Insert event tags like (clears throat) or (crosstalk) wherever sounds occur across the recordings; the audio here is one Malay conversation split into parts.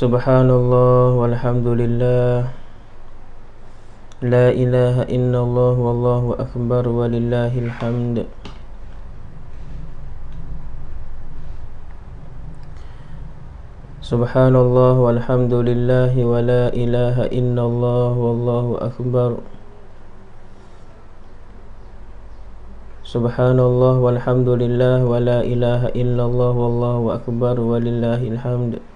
Subhanallah walhamdulillah La ilaha illallah wallahu akbar walillahil hamd Subhanallah walhamdulillah wala ilaha illallah wallahu akbar Subhanallah walhamdulillah wala ilaha illallah wallahu akbar walillahil hamd wa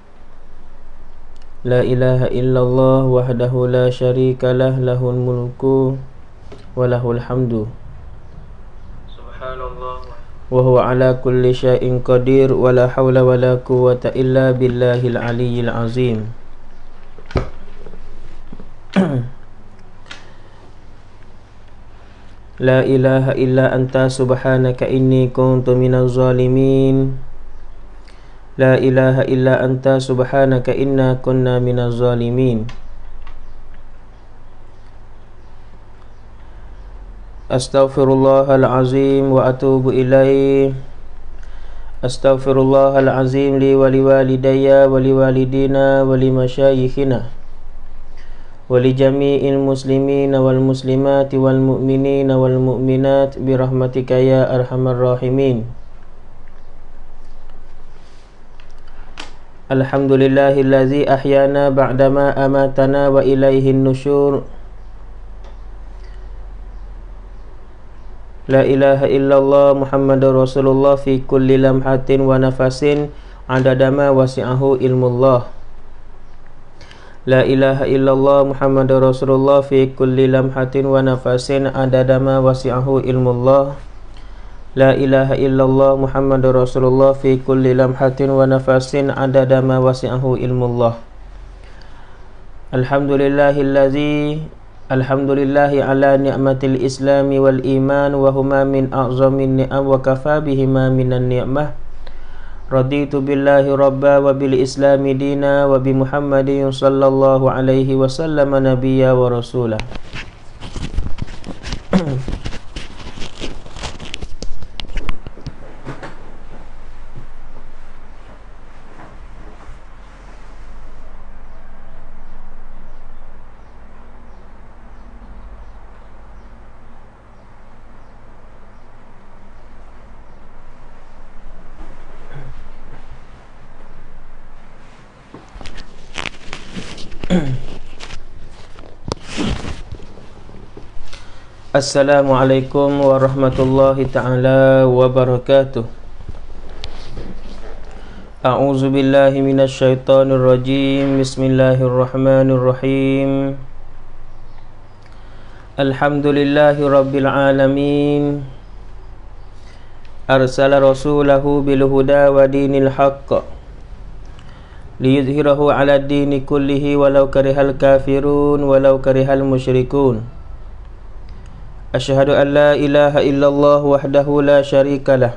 لا إله إلا الله وحده لا شريك له له الملك وله الحمد سبحان الله وهو على كل شيء قدير ولا حول ولا قوة إلا بالله العلي العظيم لا إله إلا أنت سبحانك إني كنت من الظالمين لا إله إلا أنت سبحانك إنا كنا من الظالمين أستغفر الله العظيم وأتوب إليه أستغفر الله العظيم لي ولوالدي ولوالدينا ولمشايخنا ولجميع المسلمين والمسلمات والمؤمنين والمؤمنات برحمتك يا أرحم الراحمين Alhamdulillahillazi ahyana ba'dama amatana wa ilaihin nusyur La ilaha illallah Muhammadur Rasulullah fi kulli lamhatin wa nafasin adadama wasi'ahu ilmullah La ilaha illallah Muhammadur Rasulullah fi kulli lamhatin wa nafasin adadama wasi'ahu ilmullah La ilaha illallah La ilaha illallah Muhammadur Rasulullah fi kulli lamhatin wa nafasin adada ma wasi'ahu ilmullah. Alhamdulillahillazi Alhamdulillahi ala ni'matil islami wal iman wa huma min a'zamin ni'am wa kafa bihima minan ni'mah. Raditu billahi rabba wa bil islami dina wa bi muhammadin sallallahu alaihi wa sallam wa rasulah. (coughs) Assalamualaikum warahmatullahi taala wabarakatuh. A'udzu billahi minasy syaithanir rajim. Bismillahirrahmanirrahim. Alhamdulillahirabbil alamin. Arsala rasulahu bil huda wa dinil haqq liyuzhirahu ala dini kullihi walau karihal kafirun walau karihal musyrikun Ashhadu an la ilaha illallah wahdahu la sharika lah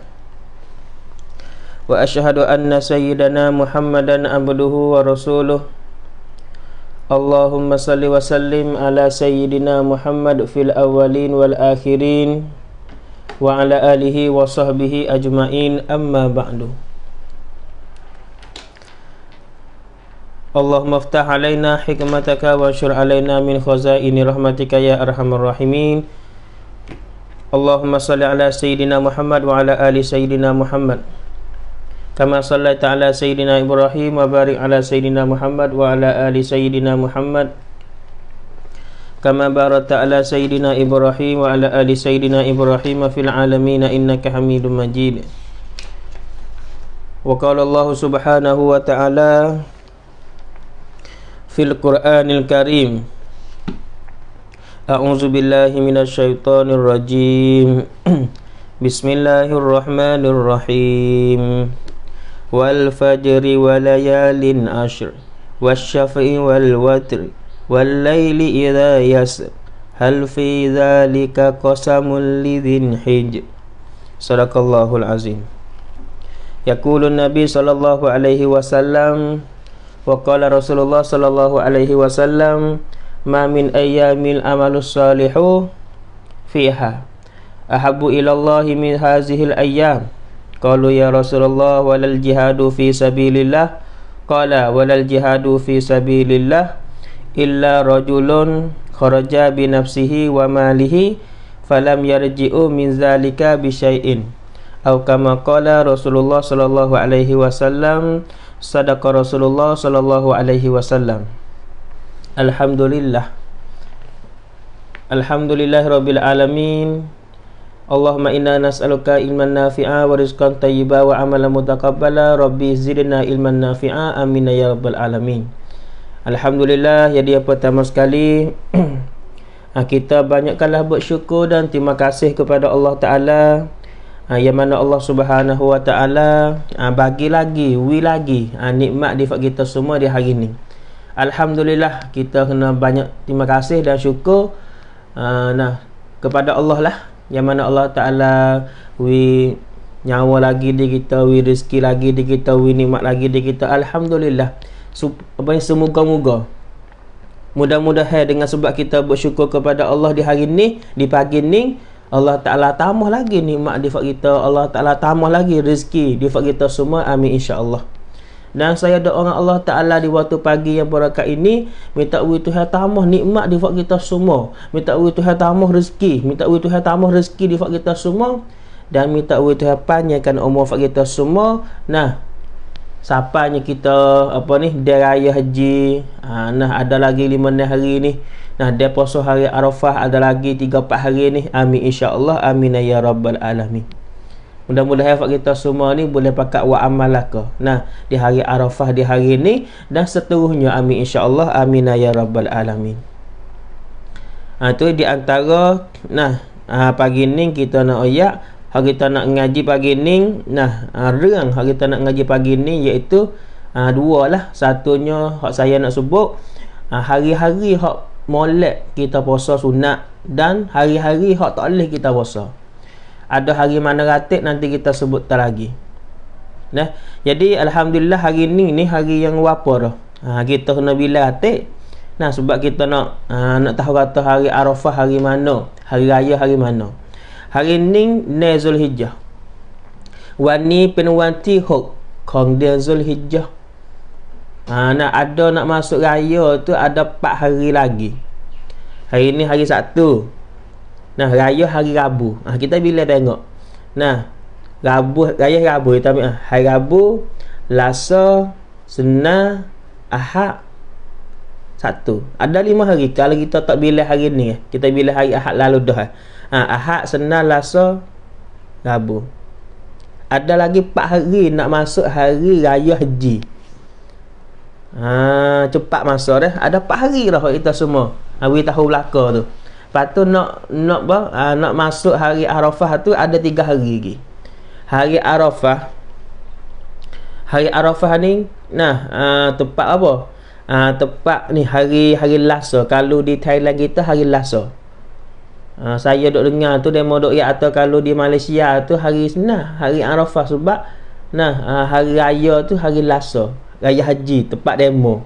Wa ashhadu anna sayyidana muhammadan abduhu wa rasuluh Allahumma salli wa sallim ala sayyidina muhammad fil awalin wal akhirin Wa ala alihi wa sahbihi ajma'in amma ba'du. اللهم افتح علينا حكمتك وانشر علينا من خزائن رحمتك يا ارحم الراحمين اللهم صل على سيدنا محمد وعلى ال سيدنا محمد كما صليت على سيدنا ابراهيم وبارك على سيدنا محمد وعلى ال سيدنا محمد كما باركت على سيدنا ابراهيم وعلى ال سيدنا ابراهيم في العالمين انك حميد مجيد وقال الله سبحانه وتعالى في القرآن الكريم أعوذ بالله من الشيطان الرجيم (clears throat) بسم الله الرحمن الرحيم والفجر وليال عشر والشفع والوتر والليل إذا يسر هل في ذلك قسم لذي حج صدق الله العظيم يقول النبي صلى الله عليه وسلم Wa qala Rasulullah sallallahu alaihi wasallam ma min ayyamil amalu salihu fiha ahabbu ila Allah min hadhil ayyam qalu ya Rasulullah walal jihadu fi sabilillah qala walal jihadu fi sabilillah illa rajulun kharaja bi nafsihi wa malihi falam yarji'u min zalika bi syai'in aw kama qala Rasulullah sallallahu alaihi wasallam sadaqa Rasulullah sallallahu alaihi wasallam. Alhamdulillah. Alhamdulillah rabbil alamin. Allahumma inna nas'aluka ilman nafi'a wa rizqan tayyiba wa amalan mutaqabbala. Rabbi zidna ilman nafi'a amin ya Rabbil alamin. Alhamdulillah jadi ya pertama sekali (clears throat) ah, kita banyakkanlah bersyukur dan terima kasih kepada Allah Taala uh, yang mana Allah Subhanahu Wa Taala ha, bagi lagi wi lagi uh, nikmat di kita semua di hari ini. Alhamdulillah kita kena banyak terima kasih dan syukur uh, nah kepada Allah lah yang mana Allah Taala wi nyawa lagi di kita, wi rezeki lagi di kita, wi nikmat lagi di kita. Alhamdulillah. Sup, apa semoga-moga Mudah-mudahan dengan sebab kita bersyukur kepada Allah di hari ini, di pagi ini. Allah Ta'ala tambah lagi mak difat kita Allah Ta'ala tambah lagi rezeki difat kita semua Amin Insya Allah. dan saya doa dengan Allah Ta'ala di waktu pagi yang berakat ini Minta Ui Tuhan tamah nikmat di waktu kita semua Minta Ui Tuhan tamah rezeki Minta Ui Tuhan tamah rezeki di waktu kita semua Dan minta Ui Tuhan panjangkan umur waktu kita semua Nah Sapanya kita apa ni Deraya haji ha, Nah ada lagi lima hari ni Nah, dia puasa hari Arafah ada lagi 3 4 hari ni. Amin insya-Allah. Amin ya rabbal alamin. Mudah-mudahan hafat kita semua ni boleh pakat wa amalah Nah, di hari Arafah di hari ni dan seterusnya amin insya-Allah. Amin ya rabbal alamin. Ha, tu di antara nah ha, pagi ni kita nak oyak hari kita nak ngaji pagi ni nah ha, ah, rang hari kita nak ngaji pagi ni iaitu ha, dua lah satunya hak saya nak sebut ha, hari-hari hak molek kita puasa sunat dan hari-hari hak tak boleh kita puasa. Ada hari mana ratik nanti kita sebut tak lagi. Nah, jadi alhamdulillah hari ni ni hari yang apa dah. Ha, kita kena bila ratik. Nah, sebab kita nak ha, nak tahu kata hari Arafah hari mana, hari raya hari mana. Hari ni ni hijjah. Wani penwanti hok kong dia Zulhijjah ha, nak ada nak masuk raya tu ada 4 hari lagi hari ni hari Sabtu nah raya hari Rabu ha, kita bila tengok nah Rabu raya Rabu kita ambil hari Rabu Lasa sena, Ahad Sabtu ada 5 hari kalau kita tak bila hari ni kita bila hari Ahad lalu dah ha, Ahad Senah Lasa Rabu ada lagi 4 hari nak masuk hari raya haji Ha, cepat masa dah. Ada ah, 4 hari lah kita semua. Ha, ah, we tahu belaka tu. Lepas nak, nak, apa? Ha, nak masuk hari Arafah tu ada 3 hari lagi. Hari Arafah. Hari Arafah ni. Nah, ha, tepat apa? Ha, tepat ni hari hari Lasa. Kalau di Thailand kita hari Lasa. Ha, saya dok dengar tu demo duk ya atau kalau di Malaysia tu hari senah hari Arafah sebab nah hari raya tu hari Lasa raya haji tempat demo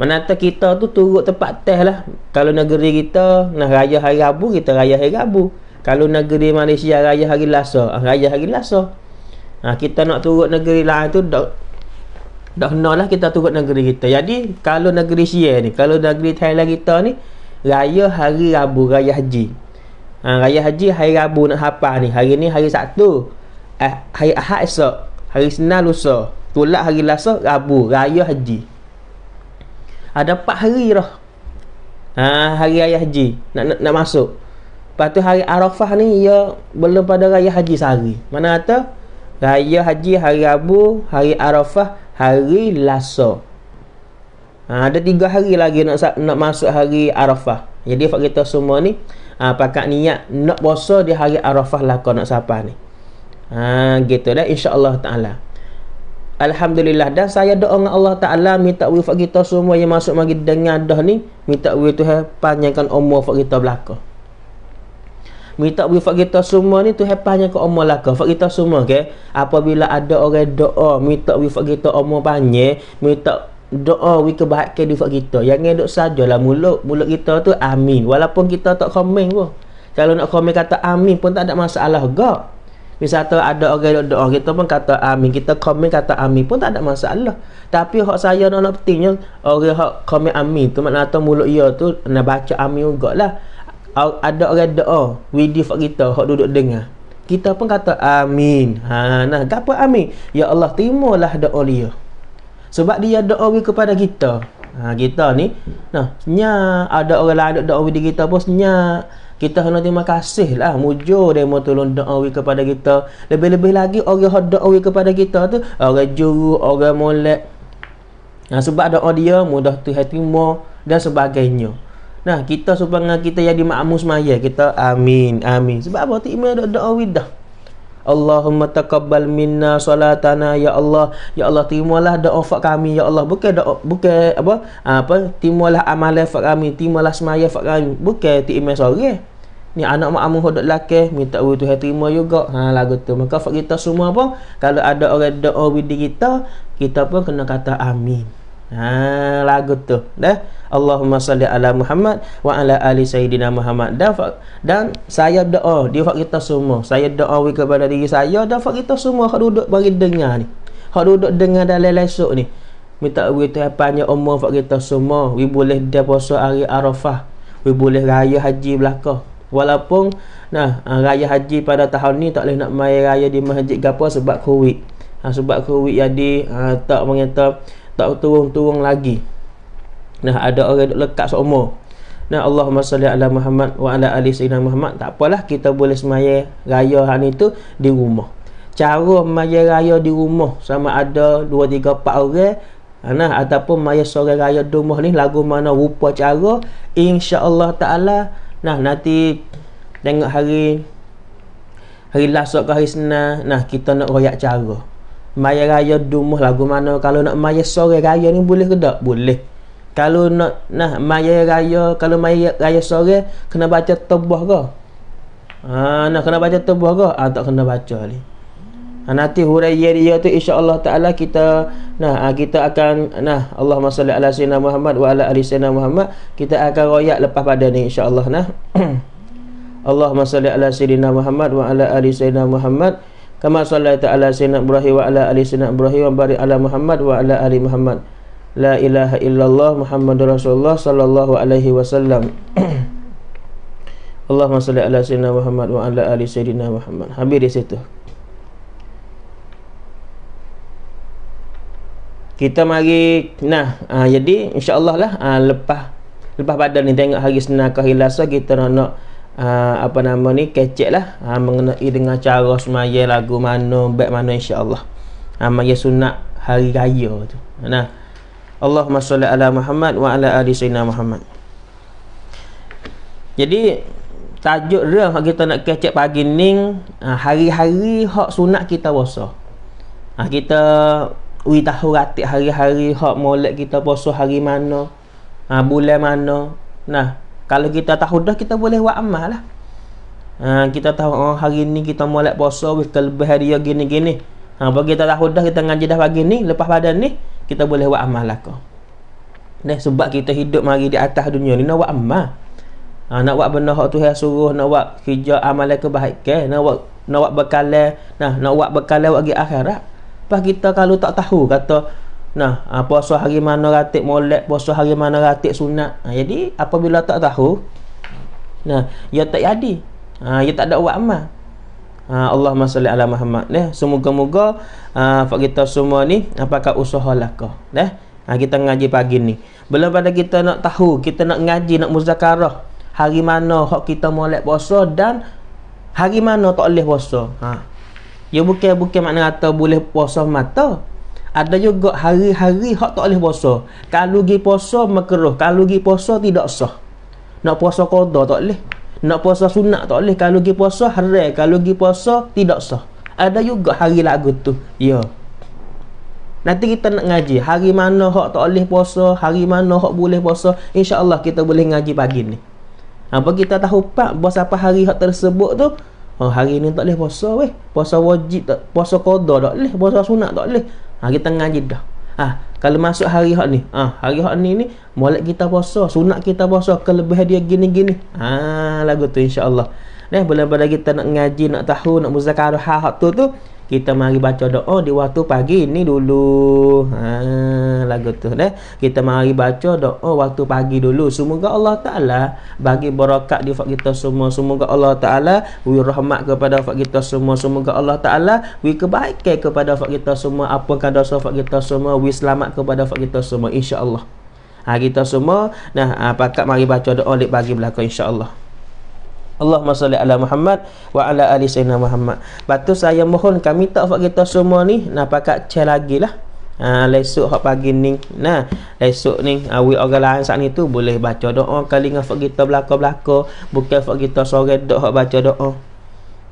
Manata kita tu turut tempat teh lah kalau negeri kita nak raya hari Rabu kita raya hari Rabu kalau negeri Malaysia raya hari Lasa ah, raya hari Lasa ha, ah, kita nak turut negeri lah tu dok dah kena lah kita turut negeri kita jadi kalau negeri Syia ni kalau negeri Thailand kita ni raya hari Rabu raya haji ha, raya haji hari Rabu nak hafal ni hari ni hari Sabtu eh, hari Ahad esok hari Senin lusa Tolak hari lasa Rabu Raya Haji Ada 4 hari dah ha, Hari Raya Haji nak, nak, nak masuk Lepas tu hari Arafah ni Ia belum pada Raya Haji sehari Mana kata Raya Haji hari Rabu Hari Arafah Hari lasa ha, Ada 3 hari lagi nak nak masuk hari Arafah Jadi fakta kita semua ni ha, Pakat niat nak puasa di hari Arafah lah Kau nak sapa ni Ha, gitu dah Allah taala Alhamdulillah dan saya doa dengan Allah Ta'ala minta wifat kita semua yang masuk lagi dengar dah ni minta wifat Tuhan panjangkan umur wifat kita belakang minta wifat kita semua ni Tuhan panjangkan umur belakang wifat kita semua ke okay? apabila ada orang doa minta wifat kita umur panjang minta doa wifat kebahagiaan wifat kita yang ngedok sajalah mulut mulut kita tu amin walaupun kita tak komen pun kalau nak komen kata amin pun tak ada masalah gak Misal tu ada orang yang doa kita pun kata amin. Kita komen kata amin pun tak ada masalah. Tapi hak saya nak nak pentingnya orang hak komen amin tu makna atau mulut ia tu nak baca amin juga lah. Ada orang doa oh, widi fak kita hak duduk dengar. Kita pun kata amin. Ha nah gapo amin? Ya Allah timulah doa dia. Sebab dia doa kepada kita. Ha, kita ni nah nya ada orang lain doa kita pun nya kita hendak terima kasih lah mujur dia mau tolong doa kepada kita lebih-lebih lagi orang yang doa kepada kita tu orang juru orang molek nah, sebab doa dia mudah tu hati terima dan sebagainya nah kita supaya kita jadi makmum semaya kita amin amin sebab apa tu iman doa doa dah Allahumma taqabbal minna salatana ya Allah ya Allah terimalah doa fak kami ya Allah bukan doa bukan apa ah, apa timulah amalan fak kami timulah semaya fak kami bukan timai sore eh. ni anak mak amuh dok lelaki minta wu tu terima juga ha lagu tu maka fak kita semua pun kalau ada orang doa bagi kita kita pun kena kata amin Ha lagu tu dah. Allahumma salli ala Muhammad wa ala ali sayyidina Muhammad. Dan dan saya doa di fak kita semua. Saya doa we kepada diri saya dan fak kita semua hak duduk bagi dengar ni. Hak duduk dengar dalam lesok ni. Minta we tu apanya umur fak kita semua. We boleh dah puasa hari Arafah. We boleh raya haji belaka. Walaupun nah ha, raya haji pada tahun ni tak boleh nak mai raya di masjid gapo sebab covid. Ha, sebab covid jadi ha, tak mengata tak turun-turun lagi nah ada orang duk lekat seumur nah Allahumma salli ala Muhammad wa ala ali sayyidina Muhammad tak apalah kita boleh semaya raya hari itu di rumah cara semaya raya di rumah sama ada 2 3 4 orang nah ataupun semaya sore raya di rumah ni lagu mana rupa cara insyaallah taala nah nanti tengok hari hari lasok ke hari senang nah kita nak royak cara Maya raya dumuh lagu mana Kalau nak maya sore raya ni boleh ke tak? Boleh Kalau nak nah maya raya Kalau maya raya sore Kena baca tebuah ke? Ha, nak kena baca tebuah ke? Ha, tak kena baca ni ha, Nanti hurai yeria tu insyaAllah ta'ala kita Nah ah, kita akan Nah Allah salli ala sayyidina Muhammad Wa ala ali sayyidina Muhammad Kita akan royak lepas pada ni insyaAllah nah (clears throat) Allahumma salli ala sayyidina Muhammad Wa ala ali sayyidina Muhammad kama sallaita ala sayyidina ibrahim wa ala ali sayyidina ibrahim wa bari ala muhammad wa ala ali muhammad la ilaha illallah muhammadur rasulullah sallallahu alaihi wasallam (clears throat) Allahumma salli ala sayyidina muhammad wa ala ali sayyidina muhammad habis di situ kita mari nah uh, jadi insyaallah lah uh, lepas lepas badan ni tengok hari senang hilasa kita nak, nak Ah, apa nama ni kecek lah ha, mengenai dengan cara semaya lagu mana baik mana insyaAllah ha, ah, maya sunat hari raya tu nah Allahumma salli ala Muhammad wa ala ali sayyidina Muhammad jadi tajuk dia hak kita nak kecek pagi ni hari-hari hak sunat kita puasa ha, kita wi tahu ratik hari-hari hak molek kita puasa hari mana ha, bulan mana nah kalau kita tahu dah kita boleh buat amal lah ha, kita tahu oh, hari ni kita mulai puasa kelebih hari ya gini gini ha, bagi kita tahu dah kita ngaji dah pagi ni lepas badan ni kita boleh buat amal lah kau Nah, sebab kita hidup mari di atas dunia ni nak buat amal ha, nak buat benda hak Tuhan suruh nak buat kerja amal kebaikan nak buat nak buat bekalan nah nak buat bekalan bagi akhirat pas kita kalau tak tahu kata Nah, ah, puasa hari mana ratik molek, puasa hari mana ratik sunat. Ha, jadi apabila tak tahu, nah, ia ya tak jadi. Ha, ya tak ada buat amal. Ha, Allah salli ala Muhammad. Nah, semoga-moga ha, kita semua ni apakah usaha lakah. deh? ha, kita ngaji pagi ni. Belum pada kita nak tahu, kita nak ngaji, nak muzakarah. Hari mana hak kita molek puasa dan hari mana tak boleh puasa. Ha. Ya bukan bukan makna kata boleh puasa mata ada juga hari-hari hak tak boleh puasa kalau gi puasa makruh kalau gi puasa tidak sah nak puasa qada tak boleh nak puasa sunat tak boleh kalau gi puasa haram kalau gi puasa tidak sah ada juga hari lagu tu ya nanti kita nak ngaji hari mana hak tak boleh puasa hari mana hak boleh puasa insyaallah kita boleh ngaji pagi ni apa kita tahu pak Bos apa hari hak tersebut tu Oh, hari ni tak boleh puasa weh. Puasa wajib tak, puasa qada tak boleh, puasa sunat tak boleh. Ha kita ngaji dah. Ha kalau masuk hari hak ni, ha hari hak ni ni molek kita puasa, sunat kita puasa, kelebihan dia gini-gini. Ha lagu tu insya-Allah. Neh bila pada kita nak ngaji, nak tahu, nak muzakarah hak tu tu, kita mari baca doa di waktu pagi ni dulu. Ha lagu tu deh. Kita mari baca doa waktu pagi dulu. Semoga Allah Taala bagi berkat di kita semua. Semoga Allah Taala wi rahmat kepada fak kita semua. Semoga Allah Taala wi kebaikan kepada fak kita semua. Apa kada so fak kita semua wi selamat kepada fak kita semua insya-Allah. Ha kita semua nah apakah ha, mari baca doa di pagi belakang? insya-Allah. Allahumma salli ala Muhammad wa ala ali sayyidina Muhammad. Batu saya mohon kami tak buat kita semua ni nak pakat cel lagi lah. Ha, lesuk hak pagi ni. Nah, esok ni awi ha, orang lain saat ni tu boleh baca doa kali dengan kita belako, belaka bukan buat kita sore dok hak baca doa.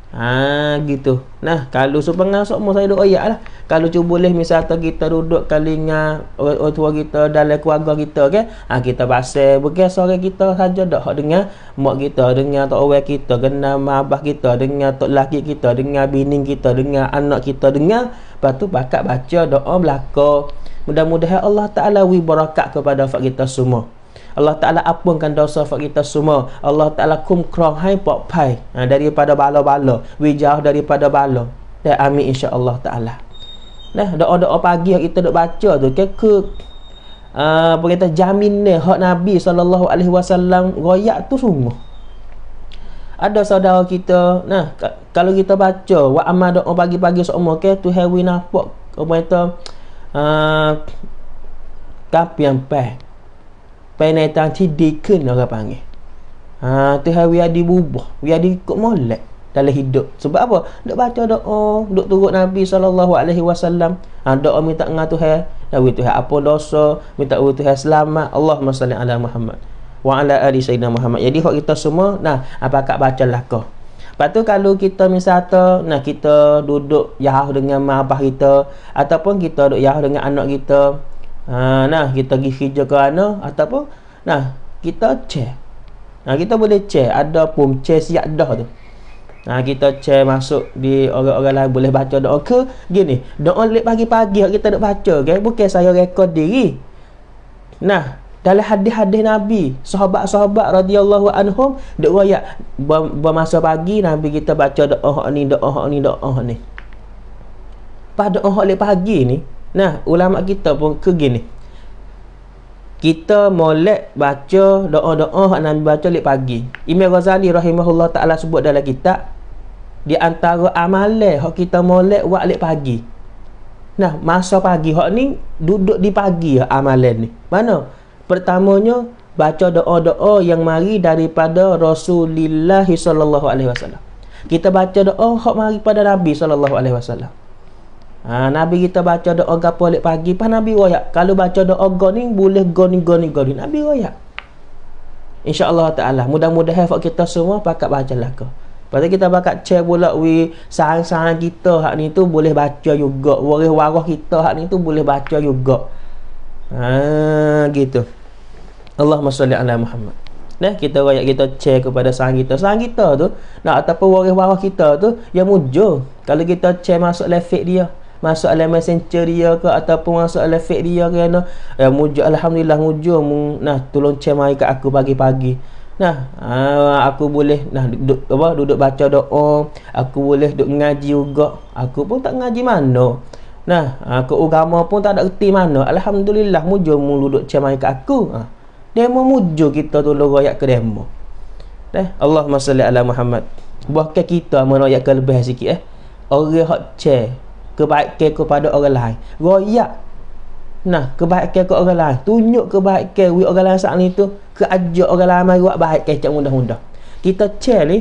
Ha gitu. Nah, kalau supengah sok mo saya duk ayak lah. Kalau cuba boleh misalnya kita duduk kalinga orang tua kita dalam keluarga kita okay? Ha kita pasal bukan sore kita saja dak hak dengar mak kita dengar tok orang kita kena abah kita dengar tok laki kita dengar bini kita dengar anak kita dengar lepas tu bakat baca doa belaka. Mudah-mudahan Allah Taala wi barakat kepada fak kita semua. Allah Ta'ala apungkan dosa buat kita semua. Allah Ta'ala kumkrong hai pok pai ha, daripada bala-bala. Wijauh daripada bala. Dan amin Allah Ta'ala. Nah, doa-doa pagi yang kita duk baca tu. kek. ke ah, apa uh, kata jamin ni hak Nabi sallallahu alaihi wasallam royak tu sungguh. Ada saudara kita, nah kalau kita baca wa amad doa pagi-pagi semua okey tu hewi nampak apa kata a uh, kap yang pai penetang tidik kan orang panggil ha tu hari ada bubuh we ada ikut molek dalam hidup sebab apa duk baca doa duk turut nabi sallallahu alaihi wasallam ha doa minta ngah tuhan dan we tuhan apa dosa minta we tuhan selamat Allahumma salli ala Muhammad wa ala ali sayyidina Muhammad jadi hok kita semua nah apa kak bacalah kau Lepas tu kalau kita misalnya nah kita duduk yah dengan mak kita ataupun kita duduk yah dengan anak kita Ha, nah kita pergi kerja kerana ataupun nah kita check. Nah kita boleh check ada pun check siap dah tu. Nah kita check masuk di orang-orang lain boleh baca doa ke gini. Doa lep pagi-pagi kita nak baca ke okay? bukan saya rekod diri. Nah dalam hadis-hadis Nabi, sahabat-sahabat radhiyallahu anhum dok riwayat bermasa pagi Nabi kita baca doa ni doa ni doa ni. Pada doa lep pagi ni, Nah, ulama kita pun ke gini. Kita molek baca doa-doa hak Nabi baca lek pagi. Imam Ghazali rahimahullah taala sebut dalam kitab di antara amalan hak kita molek wak lek pagi. Nah, masa pagi hak ni duduk di pagi ya, amalan ni. Mana? Pertamanya baca doa-doa yang mari daripada Rasulullah sallallahu alaihi wasallam. Kita baca doa hak mari pada Nabi sallallahu alaihi wasallam. Ha, Nabi kita baca doa gapo lek pagi pas Nabi royak. Kalau baca doa go ni boleh go ni go ni go ni Nabi royak. Insya-Allah taala mudah-mudahan fak kita semua pakat baca lah ke. Pada kita bakat cek pula we sang sang kita hak ni tu boleh baca juga. Waris-waris kita hak ni tu boleh baca juga. Ha gitu. Allahumma salli ala Muhammad. Nah, kita royak kita cek kepada sahan kita. Sahan kita tu nak ataupun waris-waris kita tu yang mujur kalau kita cek masuk lefik dia. Masuk masalah messenger dia ke ataupun masalah fake dia ke ana ya eh, mujur alhamdulillah mujur mu, nah tolong cem air kat aku pagi-pagi nah uh, aku boleh nah duduk apa duduk baca doa aku boleh duduk ngaji juga aku pun tak ngaji mana nah aku uh, agama pun tak ada erti mana alhamdulillah mujur mu duduk cem air kat aku ha. demo mujur kita tolong royak ke demo Eh, Allahumma salli ala Muhammad. Buahkan kita mana ayat ke lebih sikit eh. Orang hak cer kebaikan kepada orang lain royak nah kebaikan ke orang lain tunjuk kebaikan we orang lain saat ni tu ke ajak orang lain mari buat baik ke cak munda kita cek ni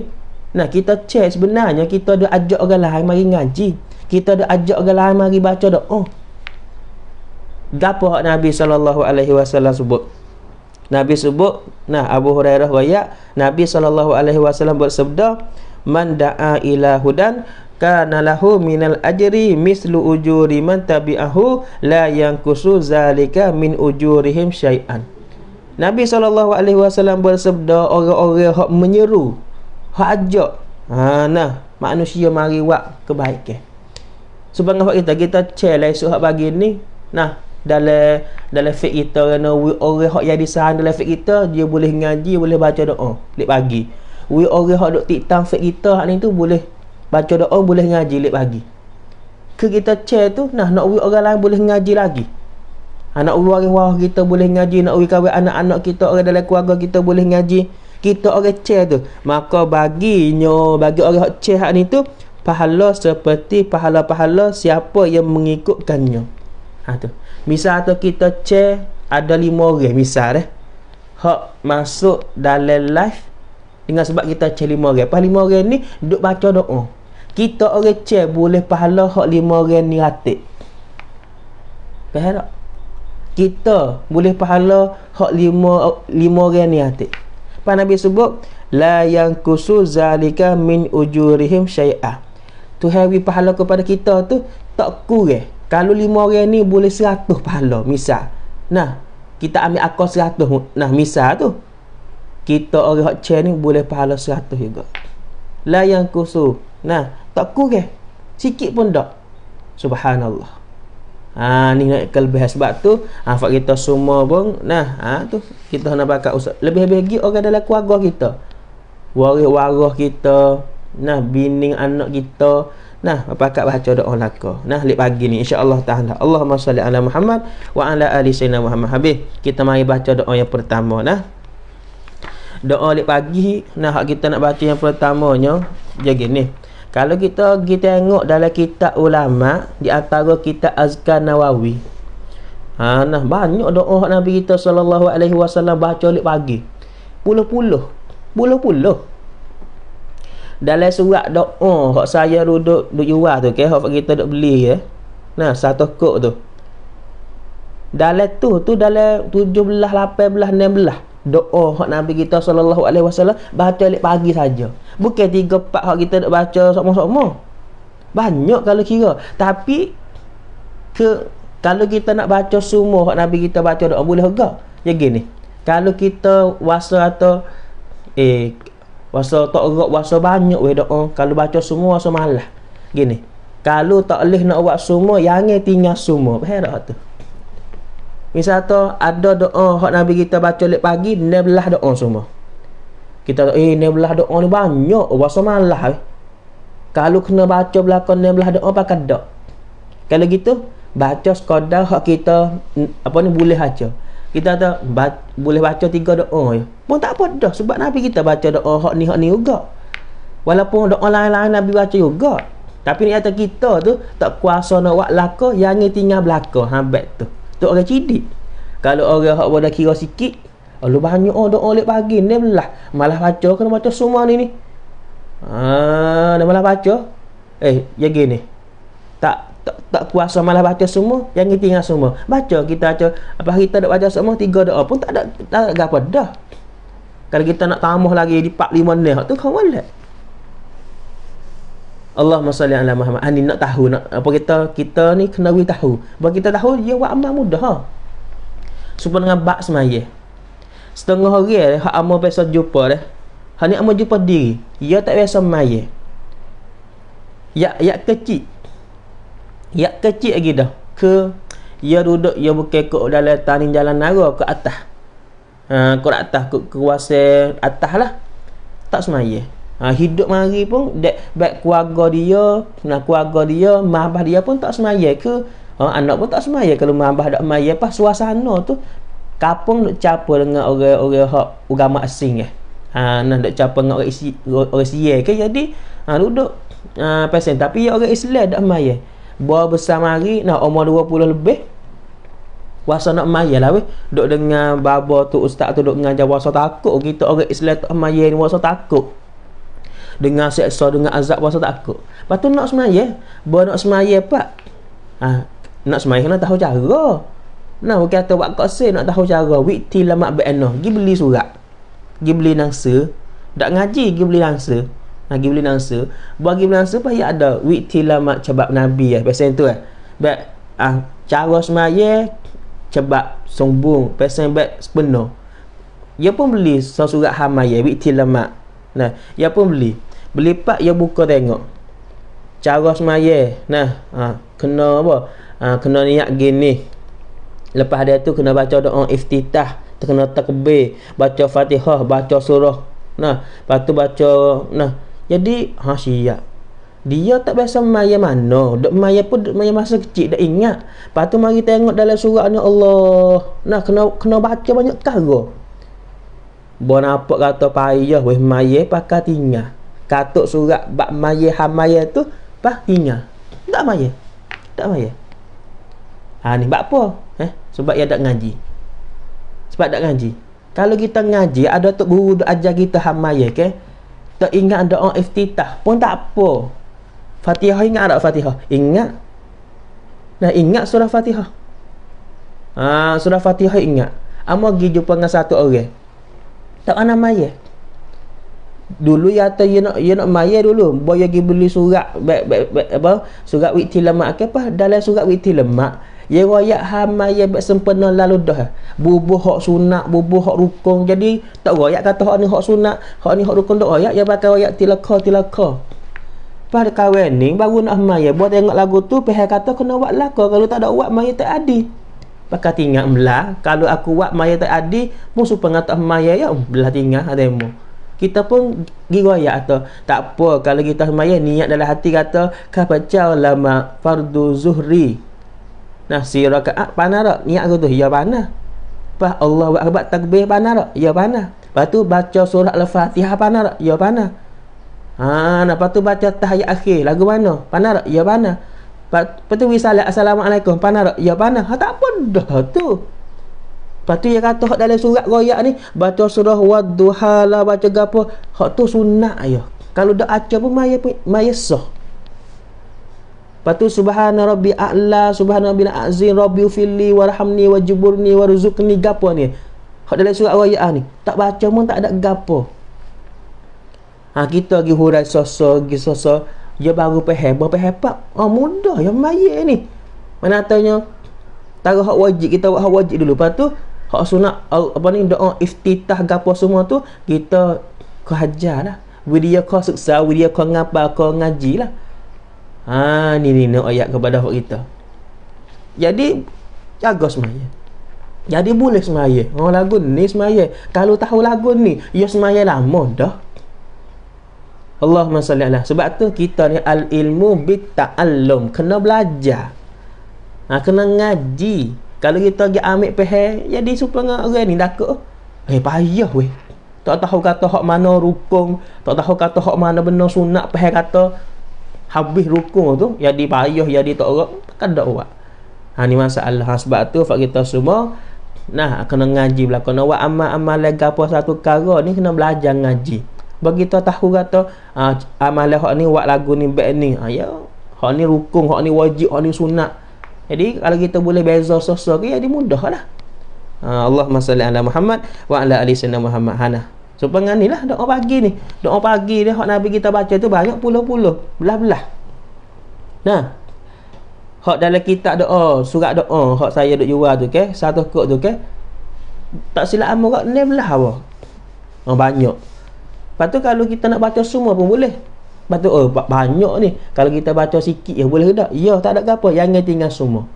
nah kita cek sebenarnya kita ada ajak orang lain mari ngaji kita ada ajak orang lain mari baca doa oh. dapat Nabi saw. alaihi sebut Nabi sebut nah Abu Hurairah riwayat Nabi saw alaihi wasallam bersabda man da'a ila hudan kana lahu minal ajri mislu ujuri man tabi'ahu la yanqusu zalika min ujurihim syai'an Nabi SAW bersabda orang-orang hak menyeru hak ajak ha nah manusia mari buat kebaikan sebab apa kita kita celai suha bagi ni nah dalam dalam fik kita kerana orang hak yang sah dalam fik kita dia boleh ngaji boleh baca doa lek pagi we orang hak dok tiktang fik kita hak ni tu boleh baca doa boleh ngaji lep pagi ke kita chair tu nah nak uri orang lain boleh ngaji lagi anak ha, uri waris wah kita boleh ngaji nak uri kawin anak-anak kita orang dalam keluarga kita boleh ngaji kita orang chair tu maka baginya bagi orang hak chair hak ni tu pahala seperti pahala-pahala siapa yang mengikutkannya ha tu misal tu kita chair ada lima orang misal eh hak masuk dalam live dengan sebab kita chair lima orang pas lima orang ni duk baca doa kita orang cek boleh pahala hak lima orang ni ratik faham tak kita boleh pahala hak lima lima orang ni ratik apa Nabi sebut la yang kusu zalika min ujurihim syai'ah tu hari pahala kepada kita tu tak kurih kalau lima orang ni boleh seratus pahala misal nah kita ambil akal seratus nah misal tu kita orang hak cek ni boleh pahala seratus juga la yang kusu nah tak kurih sikit pun tak subhanallah ha ni nak kelebihan sebab tu ha fak kita semua pun nah ha tu kita nak pakai usah lebih-lebih lagi orang dalam keluarga kita waris-waris kita nah bining anak kita nah apa pakat baca doa laka nah lep pagi ni Allah taala Allahumma salli ala Muhammad wa ala ali sayyidina Muhammad habis kita mari baca doa yang pertama nah doa lep pagi nah hak kita nak baca yang pertamanya dia gini kalau kita pergi tengok dalam kitab ulama di antara kitab Azkar Nawawi. Ha nah banyak doa Nabi kita sallallahu alaihi wasallam baca lek pagi. Puluh-puluh. Puluh-puluh. Dalam surat doa hak saya duduk duk jual tu ke okay? hak kita duk beli ya. Eh? Nah satu kok tu. Dalam tu tu dalam 17 18 16 doa hak Nabi kita sallallahu alaihi wasallam baca lek pagi saja. Bukan tiga 4 hak kita nak baca sama-sama. Banyak kalau kira. Tapi ke kalau kita nak baca semua hak Nabi kita baca doa boleh juga. Ya gini. Kalau kita wasa atau eh wasa tak erat wasa banyak we doa kalau baca semua wasa malah. Gini. Kalau tak boleh nak buat semua, yang tinggal semua. Faham tu? Misal tu ada doa hak Nabi kita baca lepas pagi 16 doa semua. Kita eh 16 doa ni banyak waso malah. Eh. Kalau kena baca belakon 16 doa pakai dak. Kalau gitu baca sekadar hak kita apa ni boleh baca. Kita tu ba, boleh baca tiga doa je. Ya. Pun tak apa dah sebab Nabi kita baca doa hak ni hak ni juga. Walaupun doa lain-lain Nabi baca juga. Tapi ni kata kita tu tak kuasa nak buat laka yang ni tinggal belaka. Ha, tu. Tu orang cidik. Kalau orang hak bodoh kira sikit, Allah banyak oh, doa oleh pagi ni belah. Malah baca kena baca semua ni ni. Ah, ha, dah malah baca. Eh, ya gini. Tak tak, tak kuasa malah baca semua, yang ngah semua. Baca kita baca apa kita nak baca semua tiga doa pun tak ada tak ada apa dah. Kalau kita nak tambah lagi di 4 5 ni, tu kau boleh. Allah masya Allah Muhammad. Ani ah, nak tahu nak apa kita kita ni kena wi tahu. Bagi kita tahu dia wa amal mudah. Ha? Supaya dengan bak semaya. Setengah hari dia eh, hak amal biasa jumpa dia. Eh. Hani amal jumpa diri. Dia tak biasa semaya. Ya ya kecil. Ya kecil lagi dah. Ke dia duduk dia bukan kok dalam tanin jalan nara ke atas. Ha ah, kok atas ke kuasa atas lah. Tak semaya. Ha, hidup mari pun dek bek keluarga dia, nak keluarga dia, mabah dia pun tak semaya ke? Ha, anak pun tak semaya kalau mabah tak semaya pas suasana tu kapung nak capa dengan orang-orang hak agama asing eh. Ha, nak nak capa dengan orang isi orang sia ke jadi ha duduk ha, pasien tapi ya, orang Islam tak semaya. Bawa besar mari nak umur 20 lebih Wasa nak maya lah weh. duduk dengan baba tu ustaz tu duduk dengan jawab takut kita orang Islam tak maya ni wasa takut dengan seksa dengan azab puasa tak takut lepas tu nak semaya buat nak semaya pak ha, nak semaya kena tahu cara nah bukan kata buat kaksin nak tahu cara wikti lama bernah pergi beli surat pergi beli nangsa tak ngaji pergi beli nangsa nak ha, pergi beli nangsa buat pergi beli nangsa payah ada wikti lama cebak nabi ya. Eh. pasal tu eh Bet, ah, ha, cara semaya cebak sombong pasal bet sepenuh dia pun beli surat hamaya wikti lama Nah, ia pun beli. Berlipat ya buka tengok Cara semaya Nah ha, Kena apa ha, Kena niat gini Lepas dia tu kena baca doa iftitah Kena takbir Baca fatihah Baca surah Nah Lepas tu baca Nah Jadi ha, siap dia tak biasa maya mana dok maya pun dok maya masa kecil dah ingat lepas tu mari tengok dalam suratnya Allah nah kena kena baca banyak kali Bona apa kata payah weh maye pakai tinggal katuk surat bak maya hamaya tu bah hinya tak maya tak maya ha ni bak apa eh sebab ia tak ngaji sebab tak ngaji kalau kita ngaji ada tok guru ajar kita hamaya maya ke tak ingat doa iftitah pun tak apa Fatihah ingat ada Fatihah ingat nah ingat surah Fatihah ha surah Fatihah ingat Amo pergi jumpa dengan satu orang tak ana maya dulu ya tu ya nak ya nak maya dulu boleh pergi beli surat be, be, be, apa surat witi lemak ke apa dalam surat witi lemak ya royak ha maya be, sempena lalu dah bubuh hak sunat bubuh hak rukun jadi tak royak kata hak ni hak sunat hak ni hak rukun tak royak ya pakai royak tilaka tilaka pada kawin ni baru nak maya buat tengok lagu tu pihak kata kena buat laka kalau tak ada buat maya tak adi. Pakai tinggal belah Kalau aku buat maya tak adi Musuh pengatak maya Ya belah tinggal Ada yang mau kita pun kira ayat kata tak apa kalau kita semayang niat dalam hati kata kapacau lama fardu zuhri nah si rakaat panara niat aku tu ya panah pas Allah akbar takbir panara ya panah lepas tu baca surah al-fatihah panara ya panah ha nah lepas baca tahiyat akhir lagu mana panara ya panah lepas tu assalamualaikum panara ya panah ha, tak apa dah tu Lepas tu dia kata hak dalam surat royak ni baca surah wadduha lah baca gapo hak tu sunat ayo. Kalau dak aca pun maya maya sah. Lepas tu subhana rabbi a'la subhana rabbil azim rabbi fili warhamni wajburni warzuqni gapo ni. Hak dalam surat royak ni tak baca pun tak ada gapo. Ha kita lagi hurai soso pergi soso dia baru paham apa pak Oh mudah yang maya ni. Mana tanya Taruh hak wajib Kita buat hak wajib dulu Lepas tu hak sunat apa ni doa iftitah gapo semua tu kita kehajar lah Widya kau suksa, widya kau ngapa, kau ngaji lah. Ha, ni ni ni ayat kepada orang kita. Jadi, jaga semaya. Jadi boleh semaya. Oh, lagu ni semaya. Kalau tahu lagu ni, ya semaya lah dah. Allahumma salli Allah. Sebab tu kita ni al-ilmu bita'allum. Kena belajar. Ha, kena ngaji kalau kita pergi ambil pehel jadi suka dengan orang ni takut eh payah weh tak tahu kata hak mana rukung tak tahu kata hak mana benar sunat pehel kata habis rukung tu jadi payah jadi tak orang kan tak buat ha ni masalah ha, sebab tu fak kita semua nah kena ngaji belakang kena buat amal-amal lega apa satu kara ni kena belajar ngaji bagi kita tahu kata ha, amal ni buat lagu ni baik ni ha, ya hak ni rukung hak ni wajib hak ni sunat jadi kalau kita boleh beza sosok ke jadi mudahlah. Ha Allahumma salli ala Muhammad wa ala ali sayyidina Muhammad hana. So pengen nilah doa pagi ni. Doa pagi ni hak Nabi kita baca tu banyak puluh-puluh, belah-belah. Nah. Hak dalam kitab doa, surat doa hak saya duk jual tu ke, okay? satu kok tu ke. Okay? Tak silap amuk ni belah apa. Ha, oh, banyak. Lepas tu kalau kita nak baca semua pun boleh. Lepas tu, oh, banyak ni. Kalau kita baca sikit, ya boleh tak? Ya, tak ada apa. Yang ni tinggal semua.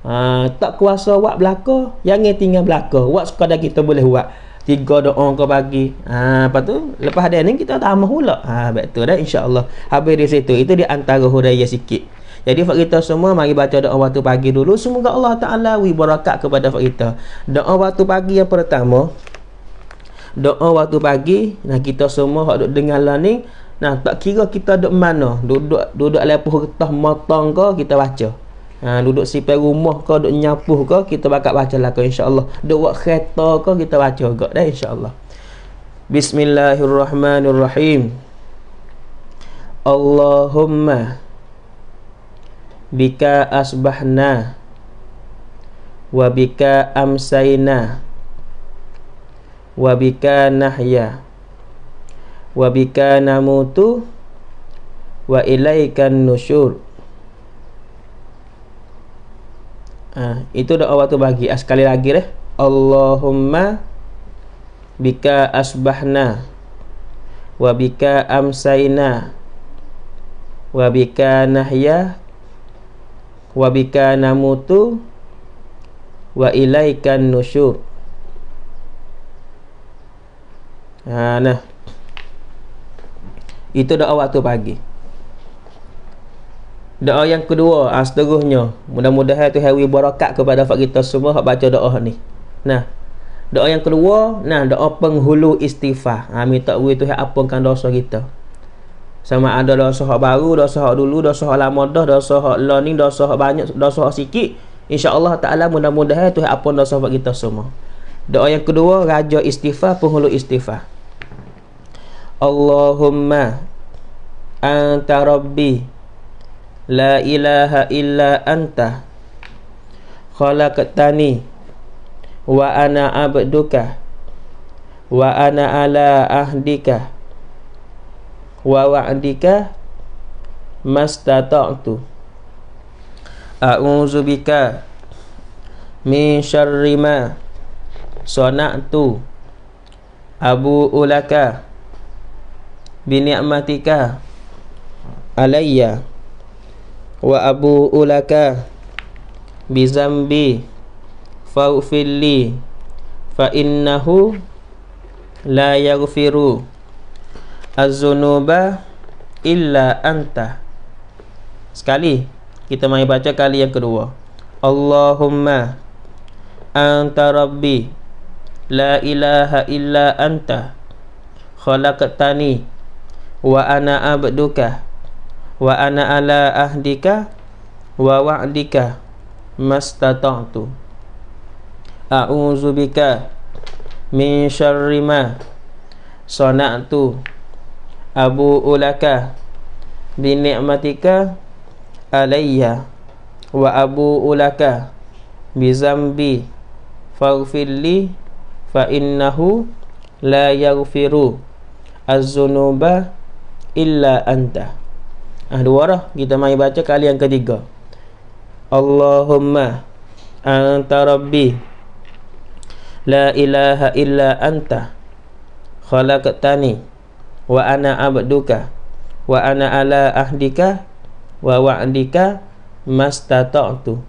Ha, tak kuasa buat belaka, yang ni tinggal belaka. Buat sekadar kita boleh buat. Tiga doa kau bagi. Ha, lepas tu, lepas dia ni, kita tambah pula. Ha, betul dah, insyaAllah. Habis dari situ. Itu di antara huraya sikit. Jadi fak kita semua mari baca doa waktu pagi dulu. Semoga Allah Taala wi barakat kepada fak kita. Doa waktu pagi yang pertama. Doa waktu pagi nah kita semua hak dengar lah ni Nah, tak kira kita duduk mana, duduk duduk lepuh getah matang ke kita baca. Ha, duduk sipai rumah ke, duduk nyapuh ke, kita bakal baca lah ke Allah, Duduk buat kereta ke, kita baca juga dah insya Allah. Bismillahirrahmanirrahim. Allahumma bika asbahna wa bika amsayna wa bika nahya wa bika namutu wa ilaikan nusyur ha, itu doa waktu pagi ah, sekali lagi deh Allahumma bika asbahna wa bika amsayna wa bika nahya wa bika namutu wa ilaikan nusyur ha, nah itu doa waktu pagi. Doa yang kedua, ha, seterusnya, mudah-mudahan Tuhan hewi berkat kepada fak kita semua hak baca doa ni. Nah. Doa yang kedua, nah doa penghulu istighfar. Ha, minta beri Tuhan ampunkan dosa kita. Sama ada dosa hak baru, dosa hak dulu, dosa hak lama dah, dosa hak learning, dosa hak banyak, dosa hak sikit. InsyaAllah Ta'ala mudah-mudahan Tuhan apa dosa buat kita semua. Doa yang kedua, Raja Istighfar, Penghulu Istighfar. Allahumma anta rabbi la ilaha illa anta khalaqtani wa ana abduka wa ana ala ahdika wa wa'dika mastata'tu a'udzu bika min syarri ma sana'tu abu ulaka binikmatika alayya wa abu ulaka bi zambi fa'fili fa innahu la yaghfiru az-zunuba illa anta sekali kita mari baca kali yang kedua Allahumma anta rabbi la ilaha illa anta khalaqtani wa ana abduka wa ana ala ahdika wa wa'dika Mas a'udzu bika min syarri ma abu ulaka bi ni'matika alayya wa abu ulaka bizambi, zambi faghfir li fa innahu la yaghfiru az-zunuba illa anta ah dua dah kita mai baca kali yang ketiga Allahumma anta rabbi la ilaha illa anta khalaqtani wa ana abduka wa ana ala ahdika wa wa'dika mastata'tu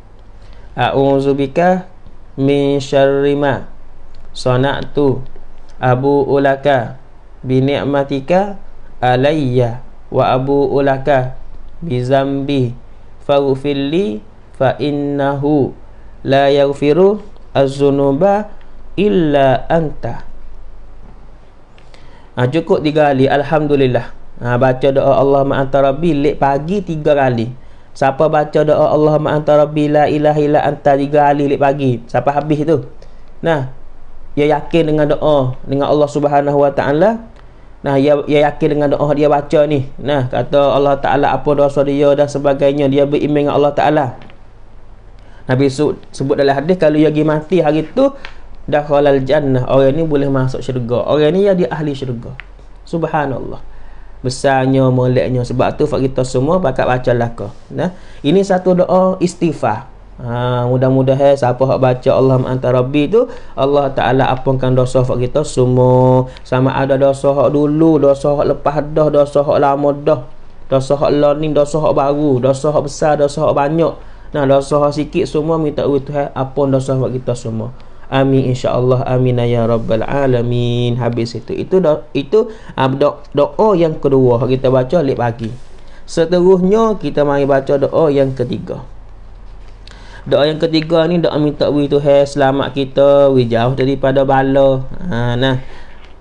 a'udzu bika min syarri ma sana'tu abu ulaka bi ni'matika alayya wa abu ulaka bi zambi faghfir li fa innahu la yaghfiru az-zunuba illa anta ha, cukup tiga kali alhamdulillah ha, baca doa Allah ma'anta rabbi lek pagi tiga kali siapa baca doa Allah ma'anta rabbi la ilaha illa anta tiga kali lek pagi siapa habis tu nah dia yakin dengan doa dengan Allah Subhanahu wa taala Nah, dia, dia yakin dengan doa dia baca ni. Nah, kata Allah Ta'ala apa dosa dia dan sebagainya. Dia beriman dengan Allah Ta'ala. Nabi sebut, sebut dalam hadis, kalau dia pergi mati hari tu, dah khalal jannah. Orang ni boleh masuk syurga. Orang ni dia ahli syurga. Subhanallah. Besarnya, meleknya. Sebab tu, kita semua bakal baca lah laka. Nah, ini satu doa istighfar. Ha, mudah-mudahan siapa hak baca Allah antara Rabbi tu Allah Taala apungkan dosa hak kita semua sama ada dosa hak dulu dosa hak lepas dah dosa hak lama dah dosa hak learning dosa hak baru dosa hak besar dosa hak banyak nah dosa hak sikit semua minta ui Tuhan eh, apa dosa hak kita semua amin insyaallah amin ya rabbal alamin habis itu itu do, itu ah, do, doa yang kedua kita baca lepas pagi seterusnya kita mari baca doa yang ketiga doa yang ketiga ni doa minta wi Tuhan selamat kita we jauh daripada bala ha nah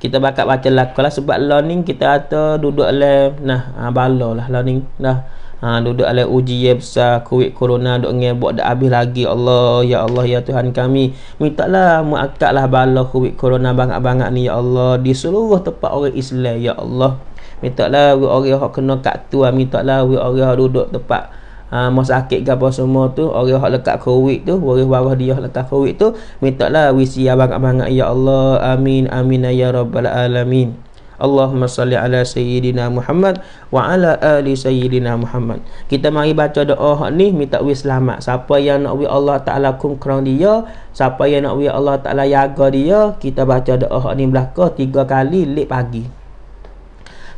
kita bakat baca lah kalau sebab learning kita ada duduk le nah ha, bala lah learning dah ha, duduk oleh uji yang besar covid corona duk ngeh buat dah habis lagi Allah ya Allah ya Tuhan kami minta lah muakkat lah bala covid corona bangat-bangat ni ya Allah di seluruh tempat orang Islam ya Allah minta lah we orang yang kena kat tu lah. minta lah we orang yang duduk tempat ha, ah, mau sakit ke apa semua tu orang hak lekat covid tu orang waras dia hak lekat covid tu minta lah wisi abang-abang ya Allah amin amin ya rabbal alamin Allahumma salli ala sayyidina Muhammad wa ala ali sayyidina Muhammad. Kita mari baca doa hak ni minta wis selamat. Siapa yang nak wi Allah Taala kum kerang dia, siapa yang nak wi Allah Taala jaga dia, kita baca doa hak ni belaka tiga kali lek pagi.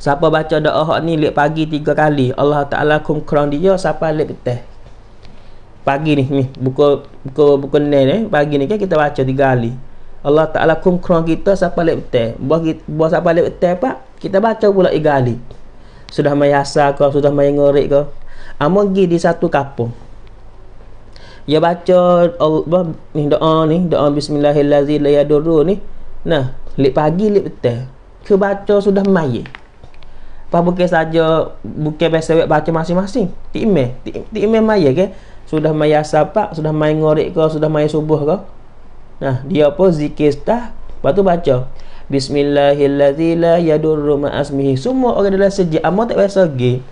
Siapa baca doa hak ni lep pagi tiga kali, Allah Taala kum kongkrong dia siapa lep petang. Pagi ni ni buku buku buku ni ni pagi ni kan kita baca tiga kali. Allah Taala kum kongkrong kita siapa lep petang. Buah buah siapa lep petang pak, kita baca pula tiga kali. Sudah mayasa ke, sudah mayengorek ke. Amun gi di satu kapung. Ya baca Allah oh, ni doa ni doa bismillahirrahmanirrahim la Nah, lep pagi lep petang. Ke baca sudah mayit. Pak buka saja buka biasa baca masing-masing. Timeh, timeh maya ke? Sudah maya sapak, sudah main ngorek ke, sudah maya subuh ke? Nah, dia apa zikir dah. Lepas baca. Bismillahirrahmanirrahim. yadurru ma asmihi. Semua orang dalam sejak amat tak biasa ge.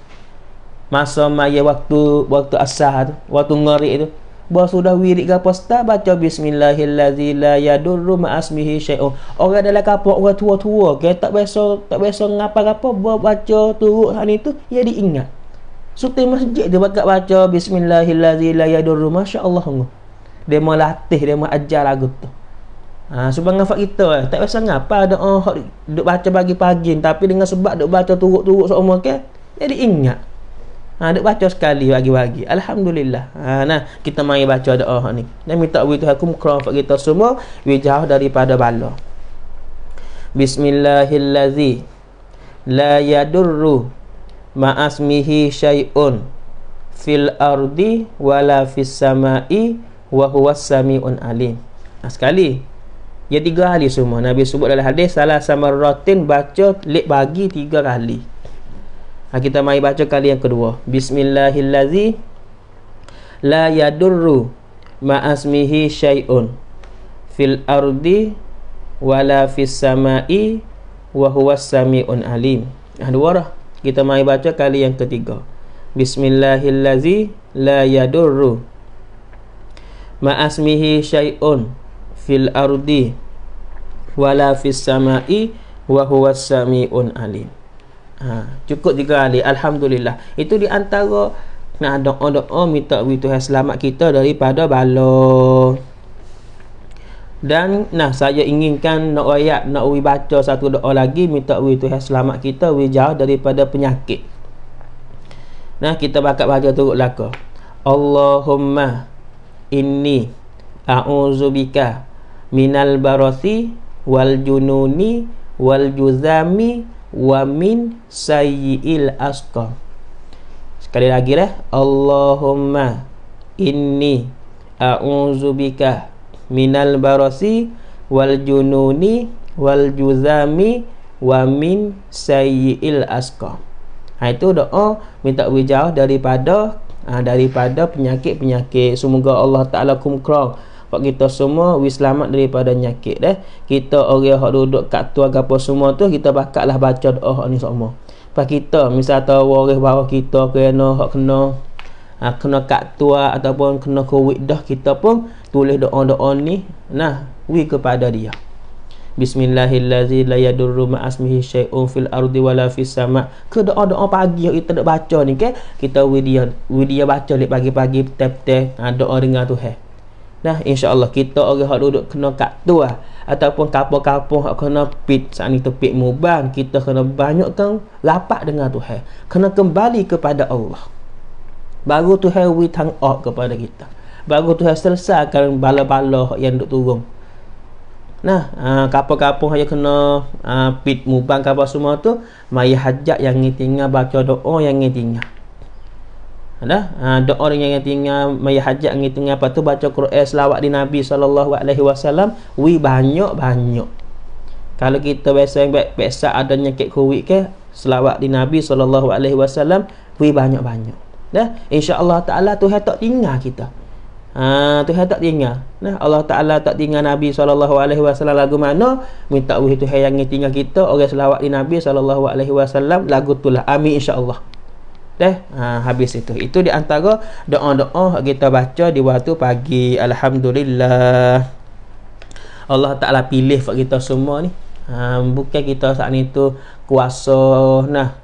Masa maya waktu waktu asar waktu ngorek itu. Bahawa sudah wirik ke apa baca bismillahillazi yadurru ma asmihi syai'un. Orang dalam kapok orang tua-tua, ke tak biasa tak biasa ngapa apa buat baca turut hari itu ia diingat. Sutai masjid dia buat baca Bismillahirrahmanirrahim la yadurru masya-Allah. Dia latih dia mau ajar lagu tu. Ha, sebab dengan kita eh. Tak biasa ngapa ada orang oh, duk baca pagi pagi Tapi dengan sebab duk baca turut-turut seumur ke okay? diingat. Ha, dia baca sekali bagi-bagi. Alhamdulillah. Ha, nah, kita mari baca doa oh, ni. Dan minta wujud Tuhan kumkrah bagi kita semua. Jauh daripada bala. Bismillahillazi. La yadurru ma'asmihi syai'un. Fil ardi wala fis samai wa huwa sami'un alim. Nah, ha, sekali. Ya tiga kali semua. Nabi sebut dalam hadis. Salah samaratin baca lik bagi Tiga kali. Ha, kita mai baca kali yang kedua. Bismillahillazi la yadurru asmihi syai'un fil ardi wala fis sama'i wa huwas sami'un alim. Ha, dua dah. Kita mai baca kali yang ketiga. Bismillahillazi la yadurru asmihi syai'un fil ardi wala fis sama'i wa huwas sami'un alim. Ha, cukup tiga kali Alhamdulillah Itu di antara Nak doa-doa oh, Minta Tuhan selamat kita Daripada bala Dan Nah saya inginkan Nak ayat Nak we baca satu doa lagi Minta Tuhan selamat kita We jauh daripada penyakit Nah kita bakal baca turut laka Allahumma Inni A'udzubika Minal barasi Wal jununi Wal juzami wa min sayyi'il asqam sekali lagi lah Allahumma inni a'udzubika minal barasi wal jununi wal juzami wa min sayyi'il asqam ha, itu doa minta berjauh daripada ha, daripada penyakit-penyakit semoga Allah Ta'ala kumkrah Hak kita semua wis selamat daripada penyakit eh. Kita orang hak duduk kat tu agapo semua tu kita bakatlah baca doa oh ni semua. Pas kita misal tahu orang bawah kita kena hak kena ha, kena kat tua ataupun kena covid dah kita pun tulis doa-doa ni nah wi kepada dia. Bismillahillazi la yadurru ma asmihi syai'un fil ardi wala fis sama. Ke doa-doa pagi yang kita nak baca ni ke? Kita wi dia, wi dia baca lek pagi-pagi tep-tep ha, doa dengar tu Eh. Nah, insya Allah kita orang yang duduk kena kat tu lah. Ataupun kapal-kapal yang kena pit saat ni tepik muban. Kita kena banyakkan lapak dengan Tuhan. Kena kembali kepada Allah. Baru Tuhan we tang up kepada kita. Baru Tuhan selesaikan bala-bala yang duduk turun. Nah, uh, ah, kapal-kapal yang kena uh, pit muban kapal semua tu. mai hajat yang ingin tinggal baca doa yang ingin tinggal ada ha, ada orang yang tinggal mayah hajat ngi tengah apa tu baca Quran selawat di Nabi sallallahu alaihi wasallam wi banyak-banyak. Kalau kita biasa yang biasa ada nyakit covid ke selawat di Nabi sallallahu alaihi wasallam wi banyak-banyak. Dah, insya-Allah taala Tuhan tak tinggal kita. Ha, Tuhan tak tinggal. Nah, Allah Taala tak tinggal Nabi sallallahu alaihi wasallam lagu mana? Minta wahai Tuhan yang tinggal kita orang selawat di Nabi sallallahu alaihi wasallam lagu tulah. Amin insya-Allah. Dah ha, habis itu. Itu di antara doa-doa kita baca di waktu pagi. Alhamdulillah. Allah Ta'ala pilih buat kita semua ni. Ha, bukan kita saat ni tu kuasa. Nah,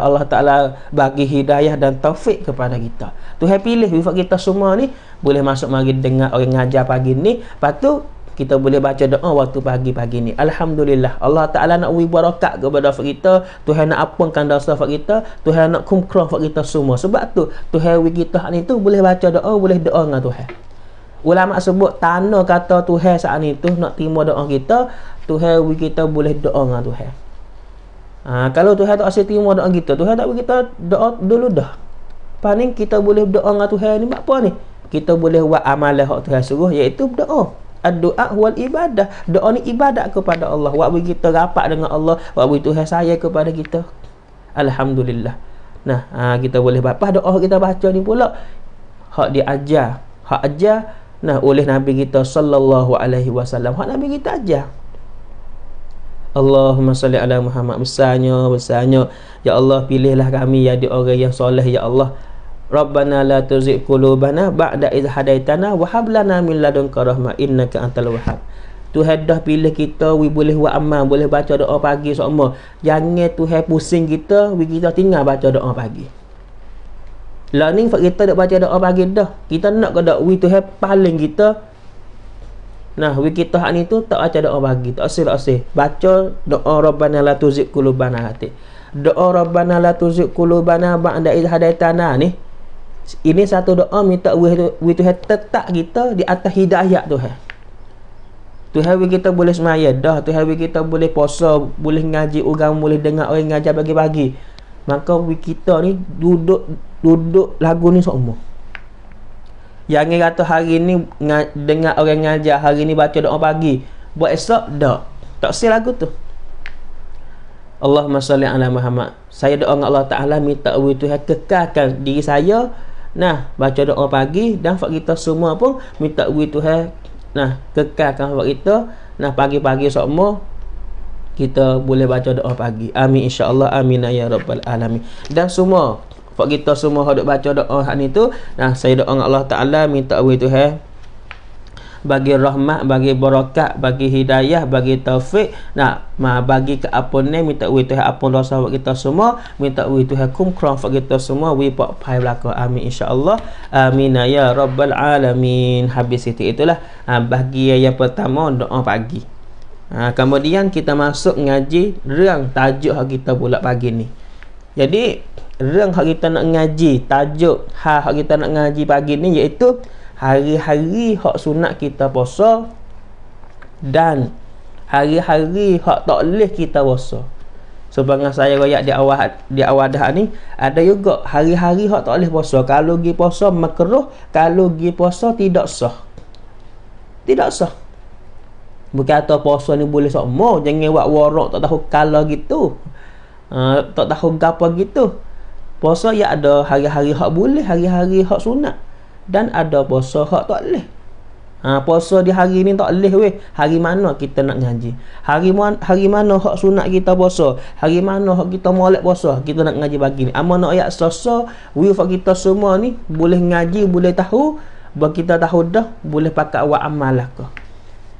Allah Ta'ala bagi hidayah dan taufik kepada kita. Tuhan pilih buat kita semua ni. Boleh masuk mari dengar orang ngajar pagi ni. Lepas tu kita boleh baca doa waktu pagi-pagi ni Alhamdulillah Allah Ta'ala nak beri barakat kepada kita Tuhan nak apungkan dosa kita Tuhan nak kumkrum kita semua sebab tu Tuhan beri kita ni tu boleh baca doa boleh doa dengan Tuhan ulama sebut tanah kata Tuhan saat ni tu nak terima doa kita Tuhan beri kita boleh doa dengan Tuhan ha, kalau Tuhan tak asyik terima doa kita Tuhan tak beri kita doa dulu dah paling kita boleh doa dengan Tuhan ni apa ni kita boleh buat amalan hak Tuhan suruh iaitu doa doa wal ibadah doa ni ibadah kepada Allah waktu kita rapat dengan Allah waktu itu saya kepada kita Alhamdulillah nah ha, kita boleh baca doa kita baca ni pula hak diajar hak ajar nah oleh Nabi kita sallallahu alaihi wasallam hak Nabi kita ajar Allahumma salli ala Muhammad besarnya besarnya ya Allah pilihlah kami jadi ya, orang yang soleh ya Allah Rabbana la tuzik kulubana, ba'da idh hadaitana wa hab lana min ladunka rahmah innaka antal wahab. Tuhan dah pilih kita we boleh buat amal, boleh baca doa pagi semua. Jangan Tuhan pusing kita we kita tinggal baca doa pagi. Learning for kita nak baca doa pagi dah. Kita nak ke dak we Tuhan paling kita Nah, we kita hak ni tu tak baca doa pagi, tak asil asil. Baca doa Rabbana la tuzigh qulubana hati. Doa Rabbana la tuzigh qulubana ba'da idh hadaitana ni ini satu doa minta we tu tetap kita di atas hidayah tu Tuhan we kita boleh semaya dah Tuhan we kita boleh puasa boleh ngaji orang boleh dengar orang ngaji pagi-pagi, maka we kita ni duduk duduk lagu ni semua yang ni kata hari ni dengar orang ngaji, hari ni baca doa pagi buat esok dah tak sel lagu tu Allahumma salli ala Muhammad saya doa dengan Allah Ta'ala minta we Tuhan kekalkan diri saya Nah, baca doa pagi dan fak kita semua pun minta ugi Tuhan nah kekalkan fak kita. Nah, pagi-pagi semua kita boleh baca doa pagi. Amin insya-Allah. Amin ya rabbal alamin. Dan semua fak kita semua hendak baca doa hak ni tu, nah saya doa Allah Taala minta ugi Tuhan bagi rahmat, bagi barakat, bagi hidayah, bagi taufik. Nah, ma bagi ke apa ni minta wi Tuhan apa dosa buat kita semua, minta wi Tuhan kum krom buat kita semua, wi pak pai belaka. Amin insya Amin ya rabbal alamin. Habis itu itulah ha, bahagian yang pertama doa pagi. Ha, kemudian kita masuk ngaji Rang tajuk hak kita pula pagi ni Jadi Rang hak kita nak ngaji Tajuk ha, hak kita nak ngaji pagi ni Iaitu hari-hari hak sunat kita puasa dan hari-hari hak tak boleh kita puasa. Sebab so, saya royak di awal di awal dah ni ada juga hari-hari hak tak boleh puasa. Kalau gi puasa makruh, kalau gi puasa tidak sah. Tidak sah. Bukan kata puasa ni boleh sama, jangan buat warak tak tahu kala gitu. Uh, tak tahu gapo gitu. Puasa ya ada hari-hari hak boleh, hari-hari hak sunat dan ada puasa hak tak leh. Ha, puasa di hari ni tak leh weh. Hari mana kita nak ngaji? Hari mana hari mana hak sunat kita puasa? Hari mana hak kita molek puasa? Kita nak ngaji bagi ni. Amun nak ayat sasa, wif kita semua ni boleh ngaji, boleh tahu, buat kita tahu dah, boleh pakai wa amalah ke.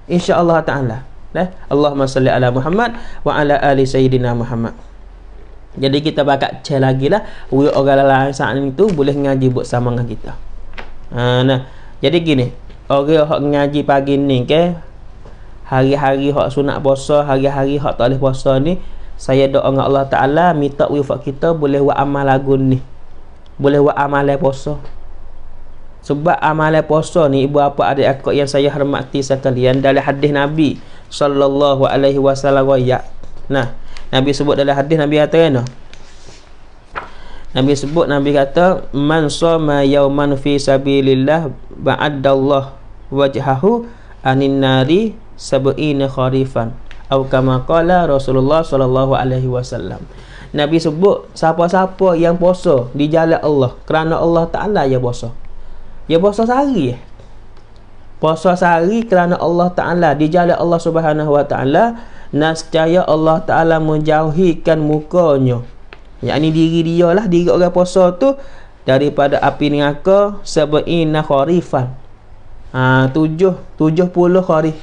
Insya-Allah taala. Eh? Allahumma salli ala Muhammad wa ala ali sayyidina Muhammad. Jadi kita bakat cek lagi lah Orang lain saat ini tu Boleh ngaji buat sama dengan kita Ha, nah. Jadi gini, orang hok ngaji pagi ni ke hari-hari hok sunat puasa, hari-hari hok tak boleh puasa ni, saya doa dengan Allah Taala minta wifak kita boleh buat amal lagu ni. Boleh buat amal puasa. Sebab amal puasa ni ibu apa ada akak yang saya hormati sekalian dari hadis Nabi sallallahu alaihi wasallam. Nah, Nabi sebut dalam hadis Nabi kata kan? No? Nabi sebut Nabi kata man soma yauman fi sabilillah ba'addallah wajhahu anin nari sab'ina kharifan atau kama qala Rasulullah sallallahu alaihi wasallam Nabi sebut siapa-siapa yang puasa di jalan Allah kerana Allah Taala ya puasa. Ya puasa sehari eh. Puasa sehari kerana Allah Taala di jalan Allah Subhanahu wa taala nascaya Allah Taala menjauhikan mukanya yang ni diri dia lah Diri orang puasa tu Daripada api neraka Seba'ina kharifan ha, Tujuh Tujuh puluh kharif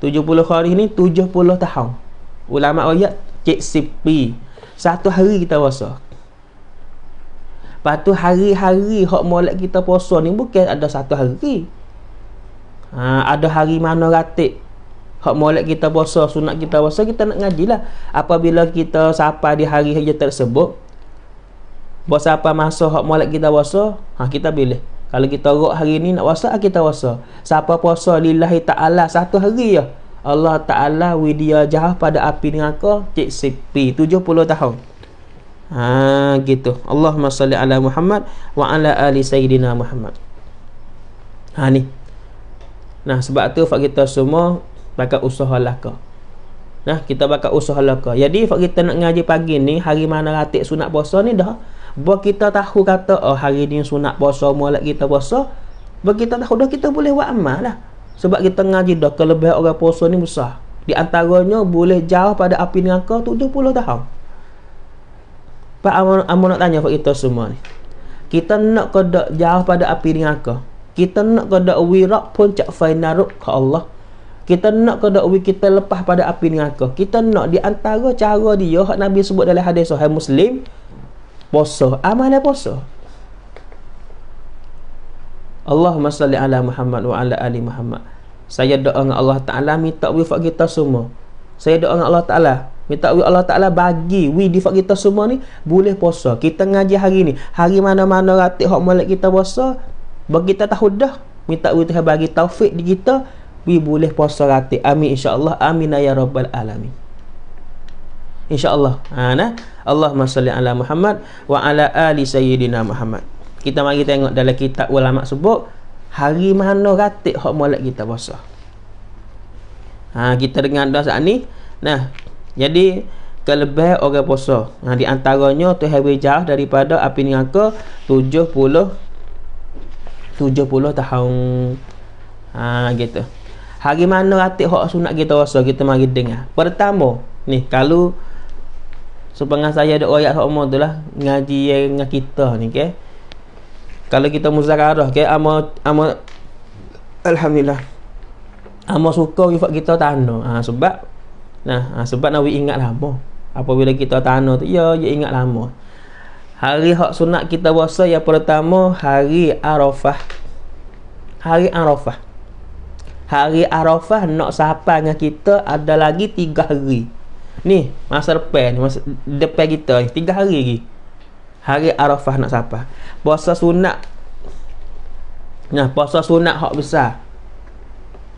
Tujuh puluh kharif ni Tujuh puluh tahun Ulama ayat Cik Sipi Satu hari kita puasa Lepas tu hari-hari Hak molek kita puasa ni Bukan ada satu hari ha, Ada hari mana ratik hak molek kita puasa sunat kita puasa kita nak ngaji lah. apabila kita sapa di hari haji tersebut buat siapa masa hak molek kita puasa ha kita boleh. kalau kita rok hari ni nak puasa ha, kita puasa siapa puasa lillahi taala satu hari ya Allah taala widya jahat pada api dengan neraka cik sipi 70 tahun ha gitu Allahumma salli ala Muhammad wa ala ali sayyidina Muhammad ha ni Nah sebab tu fak kita semua bakal usaha laka nah kita bakal usaha laka jadi kita nak ngaji pagi ni hari mana ratik sunat puasa ni dah buat kita tahu kata oh hari ni sunat puasa mulak kita puasa buat kita tahu dah kita boleh buat amal lah sebab kita ngaji dah kelebih orang puasa ni besar di antaranya boleh jauh pada api neraka 70 tahun Pak Amun, Amun nak tanya kita semua ni kita nak kedok jauh pada api neraka kita nak kedok wirak pun cak fainaruk ke Allah kita nak ke dakwi kita lepas pada api neraka kita nak di antara cara dia hak nabi sebut dalam hadis sahih muslim puasa amalan puasa Allahumma salli ala Muhammad wa ala ali Muhammad saya doa dengan Allah taala minta wifat kita semua saya doa dengan Allah taala minta wifat Allah taala bagi wifat kita semua ni boleh puasa kita ngaji hari ni hari mana-mana ratik hak molek kita puasa bagi kita tahu dah minta Allah Tuhan bagi taufik di kita we boleh puasa ratik amin insyaallah amin ya rabbal alamin insyaallah ha nah Allahumma salli ala Muhammad wa ala ali sayyidina Muhammad kita mari tengok dalam kitab ulama sebut hari mana ratik hak molek kita puasa ha kita dengar dah saat ni nah jadi kelebih orang puasa ha, di antaranya tu hari jauh daripada api tujuh puluh, tujuh puluh tahun ha gitu Hari mana ratik hak sunat kita rasa kita mari dengar. Ah? Pertama, ni kalau supaya saya ada royak hak mau itulah ngaji dengan kita ni okey. Kalau kita muzakarah okey, ama ama alhamdulillah. Ama suka sifat kita tano. Ha, sebab nah, ha, sebab nak ingat lama. Apabila kita tano tu, ya dia ya ingat lama. Hari hak sunat kita puasa yang pertama hari Arafah. Hari Arafah hari Arafah nak sahabat dengan kita ada lagi tiga hari ni masa depan ni masa depan kita ni tiga hari lagi hari Arafah nak sahabat puasa sunat nah puasa sunat hak besar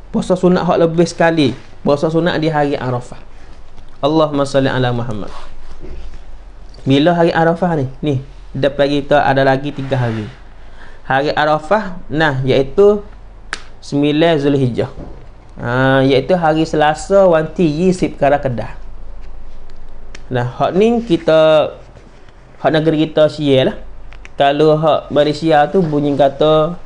puasa sunat hak lebih sekali puasa sunat di hari Arafah Allahumma salli ala Muhammad bila hari Arafah ni ni depan kita ada lagi tiga hari hari Arafah nah iaitu 9 Zulhijjah. Ha, iaitu hari Selasa wanti yi sip kedah. Nah, hak ni kita hak negeri kita Syiah lah. Kalau hak Malaysia tu bunyi kata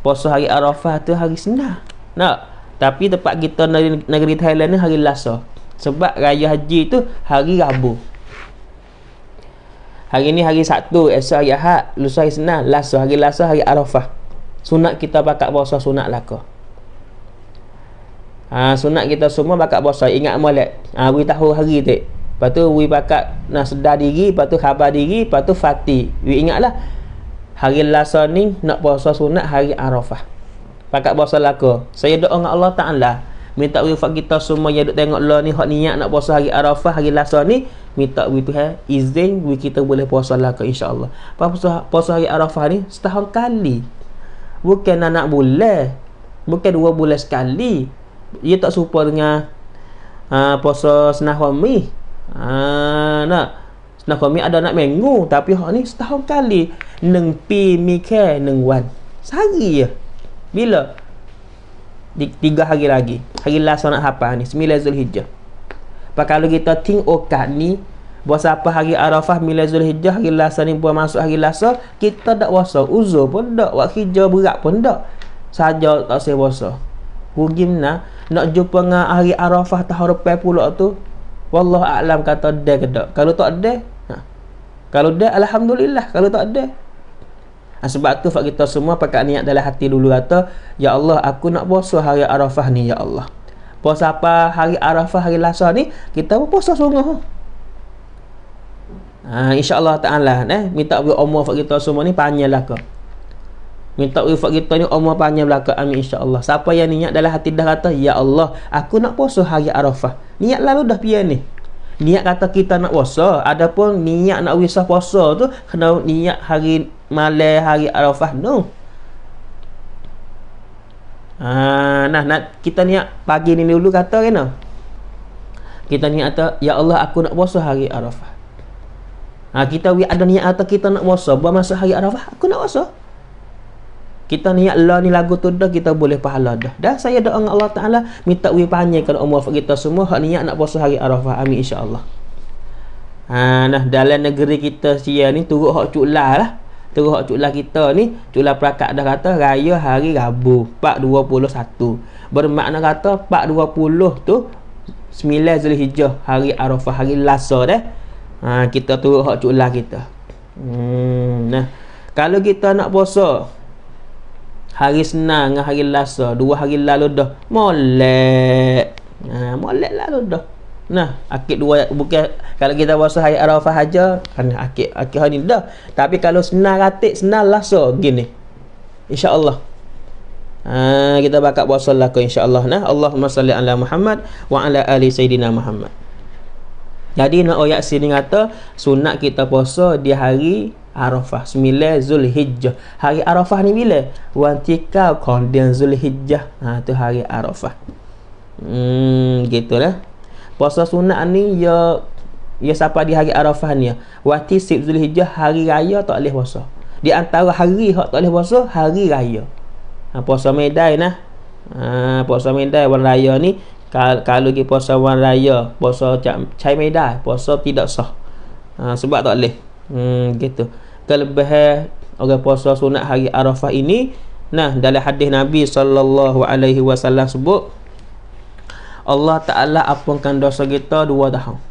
puasa hari Arafah tu hari Senin. Nah, tapi tempat kita negeri, negeri Thailand ni hari Lasa. Sebab raya haji tu hari Rabu. Hari ni hari Sabtu, esok hari Ahad, lusa hari Senin, lasa hari lasa hari Arafah sunat kita bakat puasa sunat laka ha, sunat kita semua bakat puasa ingat molek ha, we tahu hari tu lepas tu we bakat nak sedar diri lepas tu khabar diri lepas tu fatih we ingatlah hari lasa ni nak puasa sunat hari arafah bakat puasa laka saya doa dengan Allah Ta'ala minta wifat kita semua yang duk tengok lah ni hak niat nak puasa hari Arafah hari Lasa ni minta wi Tuhan izin wi kita boleh puasa lah ke insyaallah apa puasa, puasa hari Arafah ni setahun kali bukan anak bulan bukan dua bulan sekali ia tak serupa dengan ha, uh, puasa senah kami uh, ah, nak senah kami ada nak minggu tapi hak ni setahun kali neng pi mi ke neng wan sehari je bila Di, tiga hari lagi hari last nak hapa ni 9 Zulhijjah Pak kalau kita think okat oh, ni Buat siapa hari Arafah Mila Zulhijjah Hari Lasa ni buat masuk hari Lasa Kita tak puasa uzo pun tak Buat hijau berat pun tak Saja tak saya puasa Rugi mana Nak jumpa dengan hari Arafah Tahun Rupiah pula tu Wallah Alam kata dia ke tak Kalau tak ada ha. Kalau dia Alhamdulillah Kalau tak ada ha, Sebab tu kita semua pakai niat dalam hati dulu kata Ya Allah aku nak puasa hari Arafah ni Ya Allah Puasa apa hari Arafah hari Lasa ni Kita pun puasa sungguh ha, insyaAllah ta'ala eh, minta wifat umur wifat kita semua ni panjang belaka minta wifat kita ni umur panjang belaka amin insyaAllah siapa yang niat dalam hati dah kata ya Allah aku nak puasa hari Arafah niat lalu dah pia ni niat kata kita nak puasa pun niat nak wisah puasa tu kena niat hari malay hari Arafah no ha, nah, nak kita niat pagi ni dulu kata kena kita niat kata ya Allah aku nak puasa hari Arafah Ha, kita we ada niat atau kita nak puasa buat masa hari Arafah, aku nak puasa. Kita niat Allah ni lagu tu dah kita boleh pahala dah. Dah saya doa dengan Allah Taala minta we panjangkan umur kita semua hak niat nak puasa hari Arafah. Amin insya-Allah. Ha nah dalam negeri kita sia ni turut hak culah lah. Turut hak culah kita ni culah perakat dah kata raya hari Rabu 421. Bermakna kata 420 tu 9 Zulhijjah hari Arafah hari Lasa dah. Eh? ha, kita tu hak culah kita hmm, nah kalau kita nak puasa hari senang dengan hari lasa dua hari lalu dah molek ha, molek lalu dah nah akik dua bukan kalau kita puasa hari arafah haja kan akik akik hari ni dah tapi kalau senang ratik senang lasa gini insyaallah Ha, kita bakal puasa lah insyaallah nah Allahumma salli ala Muhammad wa ala ali sayidina Muhammad jadi nak oyak ni kata sunat kita puasa di hari Arafah 9 Zulhijjah. Hari Arafah ni bila? Wantika kondian Zulhijjah. Ha tu hari Arafah. Hmm gitulah. Puasa sunat ni ya ya siapa di hari Arafah ni Wati sib Zulhijjah hari raya tak boleh puasa. Di antara hari hak tak boleh puasa hari raya. Ha puasa Medan nah. Ha puasa Medan bulan raya ni kalau dia puasa wan raya puasa cai medah puasa tidak sah ha, sebab tak boleh hmm, gitu kelebihan orang puasa sunat hari arafah ini nah dalam hadis nabi sallallahu alaihi wasallam sebut Allah taala ampunkan dosa kita dua tahun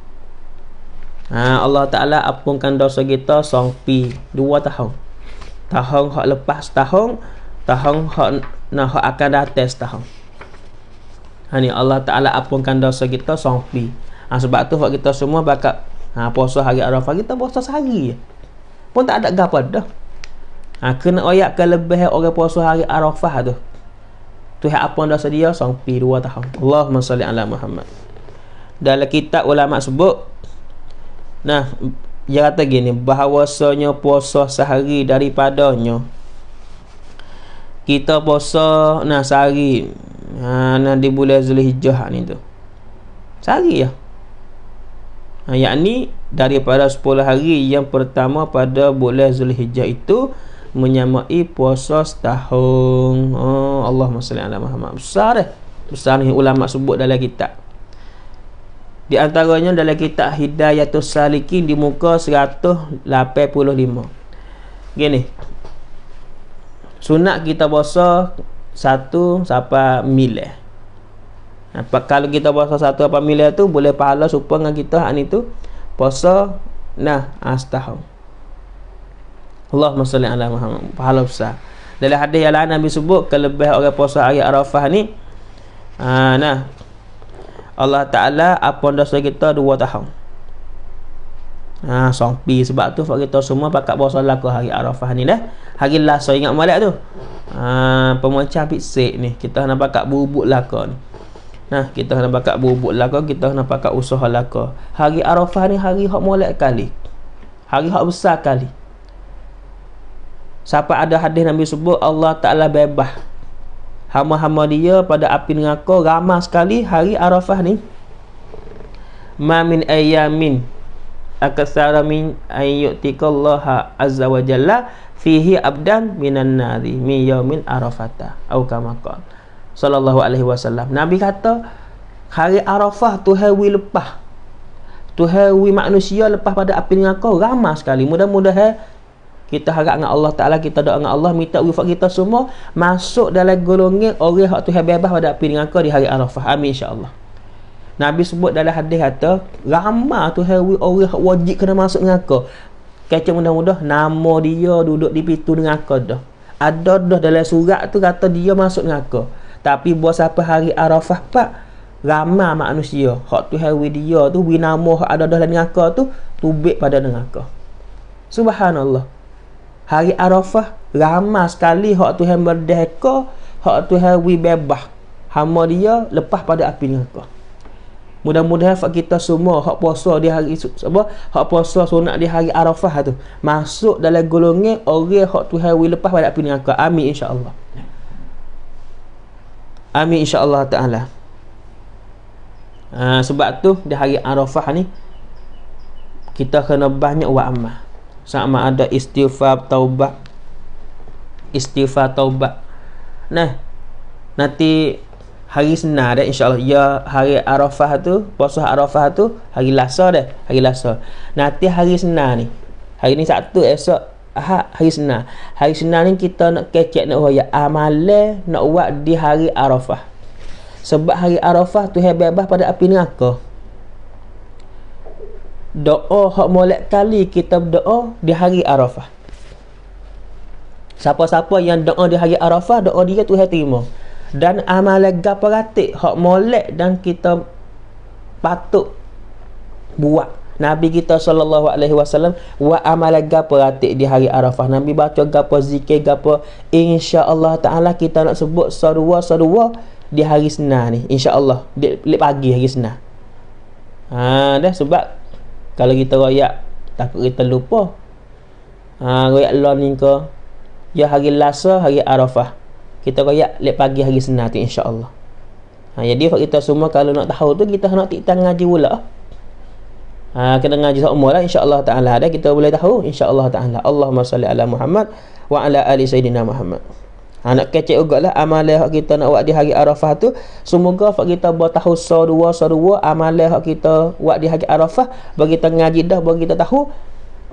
ha, Allah taala ampunkan dosa kita sampai dua tahun tahun hak lepas tahun tahun hak nah hak akan datang tahun Ha ni Allah Taala ampunkan dosa kita sampai. Ha sebab tu kita semua bakal ha puasa hari Arafah kita puasa sehari. Pun tak ada gapo dah. Ha kena ayat ke lebih orang puasa hari Arafah tu. Tu hak apa dosa dia sampai dua tahun. Allahumma salli ala Muhammad. Dalam kitab ulama sebut nah dia kata gini bahawasanya puasa sehari daripadanya kita puasa nah sehari ha nah di bulan Zulhijjah ni tu sehari ya lah. ha, yakni daripada 10 hari yang pertama pada bulan Zulhijjah itu menyamai puasa setahun oh Allah masya Allah Muhammad besar eh besar ni ulama sebut dalam kitab di antaranya dalam kitab Hidayatul Salikin di muka 185 gini sunat kita puasa satu sampai milah? Eh. apa ha, kalau kita puasa satu apa milah tu boleh pahala supaya dengan kita hak ni tu puasa nah astahu ha, Allahumma salli ala Muhammad pahala besar dalam hadis yang lain Nabi sebut kelebih orang puasa hari Arafah ni aa, ha, nah Allah Ta'ala apa dosa kita dua tahun ha, songpi sebab tu Fak kita semua pakat bawa solat ke hari Arafah ni dah hari lah so ingat malak tu ha, pemecah pisik ni kita nak pakat bubuk laka ni Nah, ha, kita nak pakat bubuk laka kita nak pakat usaha laka hari Arafah ni hari hak molek kali hari hak besar kali siapa ada hadis Nabi sebut Allah Ta'ala bebas hama-hama dia pada api neraka ramah sekali hari Arafah ni Mamin ayamin akasara min Allah azza wa jalla fihi abdan minan nari min yaumin arafata au kama sallallahu alaihi wasallam nabi kata hari arafah tu hari lepas tu hari manusia lepas pada api neraka ramai sekali mudah-mudahan eh, kita harap dengan Allah Ta'ala, kita doa dengan Allah, minta wifat kita semua masuk dalam golongan orang yang tu bebas pada api dengan kau di hari Arafah. Amin insyaAllah. Nabi sebut dalam hadis kata ramah tu hewi orang wajib kena masuk neraka. Kecil mudah-mudah nama dia duduk di pintu neraka dah. Ada dah dalam surat tu kata dia masuk neraka. Tapi buat siapa hari Arafah pak ramah manusia. Hak tu hewi dia tu bagi nama ada dah dalam neraka tu tubik pada neraka. Subhanallah. Hari Arafah ramah sekali hak tu yang merdeka, hak tu hewi bebas. Hama dia lepas pada api neraka mudah-mudahan hak kita semua hak puasa di hari apa hak puasa sunat di hari Arafah tu masuk dalam golongan orang hak Tuhan will lepas pada api neraka amin insyaallah amin insyaallah taala ha, sebab tu di hari Arafah ni kita kena banyak buat amal sama ada istighfar taubat istighfar taubat nah nanti hari senar dah insyaallah ya hari arafah tu puasa arafah tu hari lasa dah hari lasa nanti hari senar ni hari ni satu esok ha, hari senar hari senar ni kita nak kecek nak raya amale, nak buat di hari arafah sebab hari arafah tu bebas pada api ni aku. doa hak molek kali kita berdoa di hari arafah siapa-siapa yang doa di hari arafah doa dia tu terima dan amal gaparatik hak molek dan kita patut buat Nabi kita sallallahu alaihi wasallam wa amal gaparatik di hari Arafah Nabi baca gapo zikir gapo insyaallah taala kita nak sebut sarwa sarwa di hari Senin ni insyaallah di, di pagi hari Senin ha dah sebab kalau kita royak takut kita lupa ha royak lon ni ke ya hari Lasa hari Arafah kita royak lep pagi hari senar tu Allah. ha, jadi kita semua kalau nak tahu tu kita nak tiktang ngaji pula ha, kena ngaji semua lah insya Allah ta'ala ada kita boleh tahu insya Allah ta'ala Allahumma salli ala Muhammad wa ala ali Sayyidina Muhammad ha, nak kecek juga lah amalai hak kita nak buat di hari Arafah tu semoga hak kita buat tahu sarwa sarwa amalai hak kita buat di hari Arafah bagi tengah ngaji dah bagi kita tahu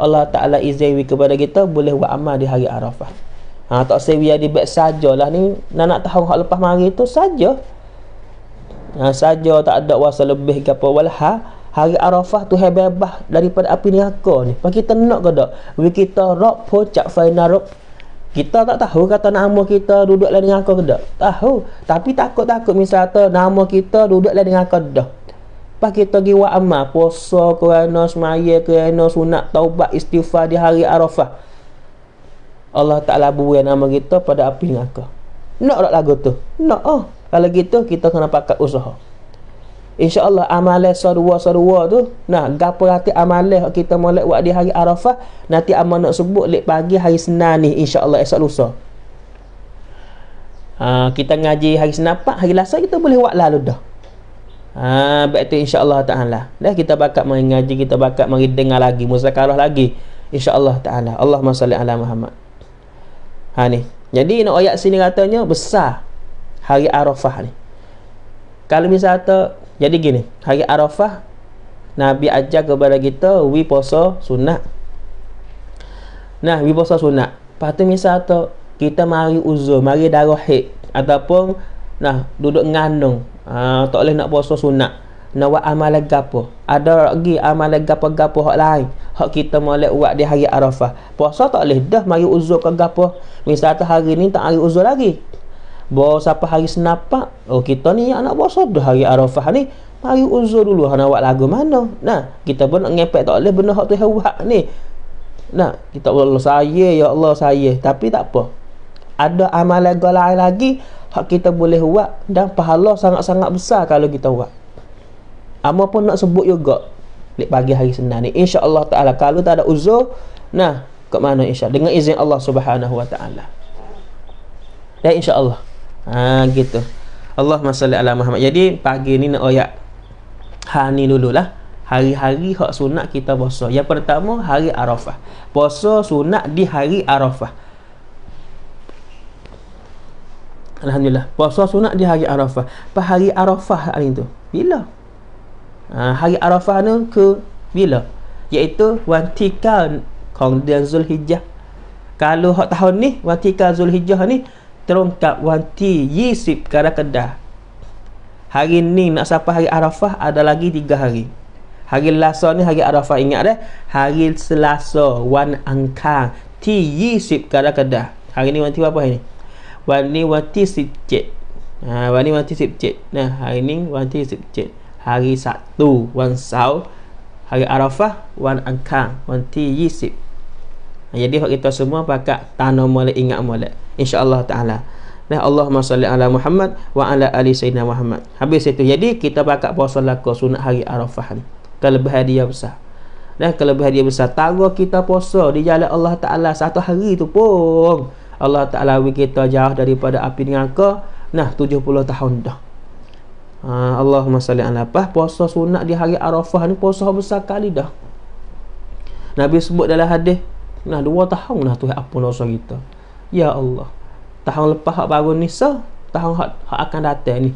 Allah Ta'ala izin kepada kita boleh buat amal di hari Arafah Ha, tak sewia di bed sajalah ni nak nak tahu hak lepas mari tu saja. Ha, saja tak ada wasa lebih ke apa walha hari Arafah tu hebebah daripada api neraka ni. Pak kita nak ke dak? We kita rob pocak fainarok. Kita tak tahu kata nama kita duduk lain dengan aku ke dak? Tahu. Tapi takut-takut misalnya nama kita duduk lain dengan aku dah. Pak kita gi wa amal puasa kerana semaya kerana sunat taubat istighfar di hari Arafah. Allah Ta'ala beri nama kita pada api neraka. Nak tak lagu tu? Nak oh. Kalau gitu, kita kena pakai usaha. InsyaAllah amalai sarwa-sarwa tu Nah, gapa hati amalai kita mulai buat di hari Arafah Nanti amal nak sebut lep pagi hari Senin ni InsyaAllah esok lusa ha, Kita ngaji hari Senin apa? Hari Lasa kita boleh buat lalu dah ha, Baik tu insyaAllah ta'ala Dah kita bakat mengaji, kita bakat mengidengar lagi Musa lagi InsyaAllah ta'ala Allahumma salli ala Muhammad Ha ni. Jadi nak ayat sini katanya besar hari Arafah ni. Kalau misalnya jadi gini, hari Arafah Nabi ajar kepada kita wi puasa sunat. Nah, wi puasa sunat. Patut misalnya kita mari uzur, mari darah haid ataupun nah duduk ngandung ha, tak boleh nak puasa sunat nak buat amal gapo ada lagi amal gapo gapo hak lain hak kita boleh buat di hari Arafah puasa tak boleh dah mari uzur ke gapo misal tu hari ni tak hari uzur lagi bawa siapa hari senapak oh kita ni anak puasa dah hari Arafah ni mari uzur dulu nak buat lagu mana nah kita pun nak ngepek tak boleh benda hak tu hewak ni nah kita Allah saya ya Allah saya tapi tak apa ada amal lain lagi hak kita boleh buat dan pahala sangat-sangat besar kalau kita buat apa pun nak sebut juga di pagi hari Senin ni insya-Allah taala kalau tak ada uzur nah ke mana insya dengan izin Allah Subhanahu wa taala. Ya insya-Allah. Ha gitu. Allah salli ala Muhammad. Jadi pagi ni nak oyak hani dululah hari-hari hak sunat kita puasa. Yang pertama hari Arafah. Puasa sunat di hari Arafah. Alhamdulillah. Puasa sunat di hari Arafah. Pas hari Arafah hari itu. Bila? Ah, hari Arafah ni ke bila? Iaitu wantika kemudian Zulhijjah. Kalau hak tahun ni wantika Zulhijjah ni terungkap wanti Yisib Karakeda. Hari ni nak sampai hari Arafah ada lagi tiga hari. Hari Selasa ni hari Arafah ingat dah. Eh? Hari Selasa wan angka ti Yisib Karakeda. Hari ni wanti apa hari ni? Wan ni wanti Sipcet. Ha, ah, wan ni wanti Sipcet. Nah, hari ni wanti Sipcet hari Sabtu Wan Sau hari Arafah Wan Angkang Wan Ti Yisip jadi hak kita semua pakat tanah molek ingat molek insyaallah taala Nah Allahumma salli ala Muhammad wa ala ali sayyidina Muhammad. Habis itu. Jadi kita pakat puasa lakau sunat hari Arafah Kalau Kelebihan dia besar. Nah kelebihan dia besar. Tanggo kita puasa di jalan Allah Taala satu hari itu pun Allah Taala bagi jauh daripada api neraka nah 70 tahun dah. Ha, Allahumma salli ala apa puasa sunat di hari Arafah ni puasa besar kali dah. Nabi sebut dalam hadis, nah dua tahun dah tu apa dosa kita. Ya Allah. Tahun lepas hak baru ni sah, tahun hak, hak akan datang ni.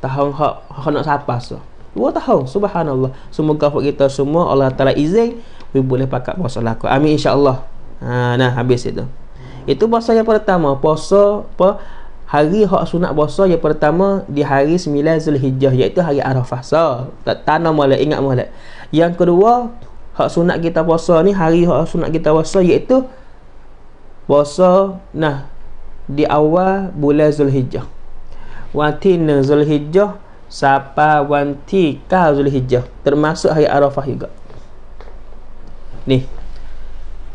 Tahun hak hak nak siapa sah. Dua tahun, subhanallah. Semoga hak kita semua Allah Taala izin we boleh pakat puasa lakon. Amin insya-Allah. Ha nah habis itu. Itu puasa yang pertama, puasa apa? hari hak sunat puasa yang pertama di hari 9 Zulhijjah iaitu hari Arafah. So, tak tanam molek ingat molek. Yang kedua, hak sunat kita puasa ni hari hak sunat kita puasa iaitu puasa nah di awal bulan Zulhijjah. Wanti Zulhijjah Sapa wanti ka Zulhijjah termasuk hari Arafah juga. Ni.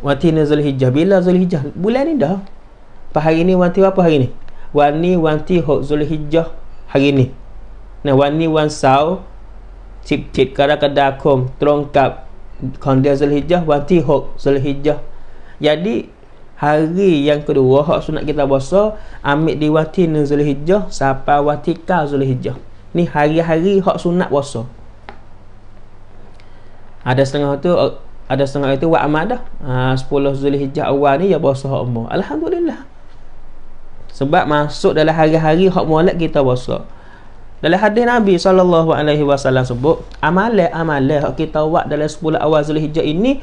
Wanti Zulhijjah bila Zulhijjah bulan ni dah. Pas hari ni wanti apa hari ni? wani wanti hok zulhijjah hari ni nah wani wan sau tip tip kada kada kom trong kap kondia zulhijjah wanti hok zulhijjah jadi hari yang kedua hok sunat kita puasa ambil di wati ni zulhijjah sampai wati ka zulhijjah ni hari-hari hok sunat puasa ada setengah tu ada setengah itu wa amadah 10 ah, zulhijjah awal ni ya puasa hok Alhamdulillah sebab masuk dalam hari-hari hak mualat kita puasa dalam hadis Nabi SAW sebut amalan-amalan hak kita buat dalam 10 awal Zulhijjah ini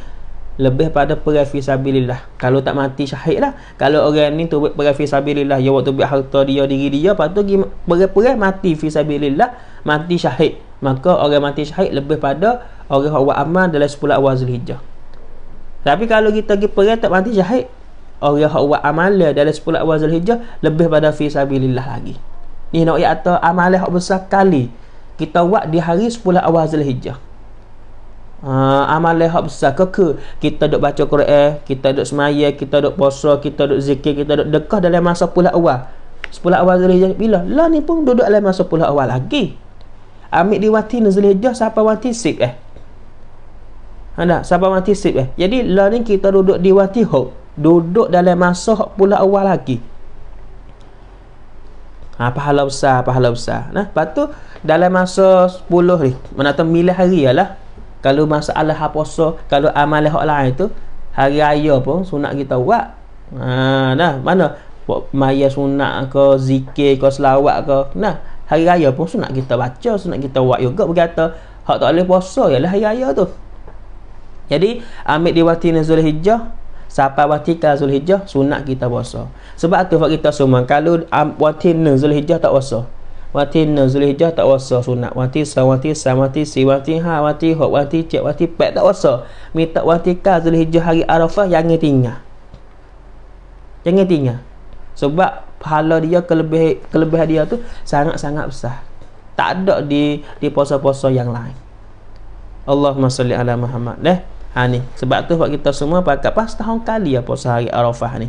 lebih pada perai sabilillah kalau tak mati syahid lah kalau orang ni tu perai sabilillah ya waktu buat harta dia diri dia lepas tu perai-perai mati fi sabilillah mati syahid maka orang mati syahid lebih pada orang yang buat amal dalam 10 awal Zulhijjah tapi kalau kita pergi perai tak mati syahid orang yang buat amal dalam 10 awal Zulhijjah lebih pada fi sabilillah lagi. Ni nak ayat atau amalah besar kali kita buat di hari 10 awal Zulhijjah. Uh, ha, amalah hak besar ke ke kita dok baca Quran kita dok semaya kita dok puasa kita dok zikir kita dok dekah dalam masa pula awal sepuluh awal Zulhijjah bila lah ni pun duduk dalam masa pula awal lagi ambil di wati Zulhijjah siapa wati sip eh anda ha, siapa mati sip eh jadi lah ni kita duduk di wati hope duduk dalam masa hak pula awal lagi. Ha, pahala besar, pahala besar. Nah, lepas dalam masa 10 ni, mana tu milih hari lah. Kalau masalah puasa, kalau amal hak lain tu, hari raya pun sunat kita buat. Ha, nah, mana buat maya sunat ke, zikir ke, selawat ke. Nah, hari raya pun sunat kita baca, sunat kita buat juga berkata, hak tak boleh puasa ialah hari raya tu. Jadi, ambil diwati wati nazul hijjah, Sapa Sampai watikal Zulhijjah sunat kita puasa. Sebab tu buat kita semua kalau um, watin Zulhijjah tak puasa. Watin Zulhijjah tak puasa sunat. Wati sawati samati siwati ha wati hok wati cek wati pet tak puasa. Minta watikal Zulhijjah hari Arafah yang tinggal. yang tinggal. Sebab pahala dia kelebih kelebihan dia tu sangat-sangat besar. Tak ada di di puasa-puasa yang lain. Allahumma salli ala Muhammad. Dah. Eh? ha, ni sebab tu buat kita semua pakat pas tahun kali ya puasa hari Arafah ni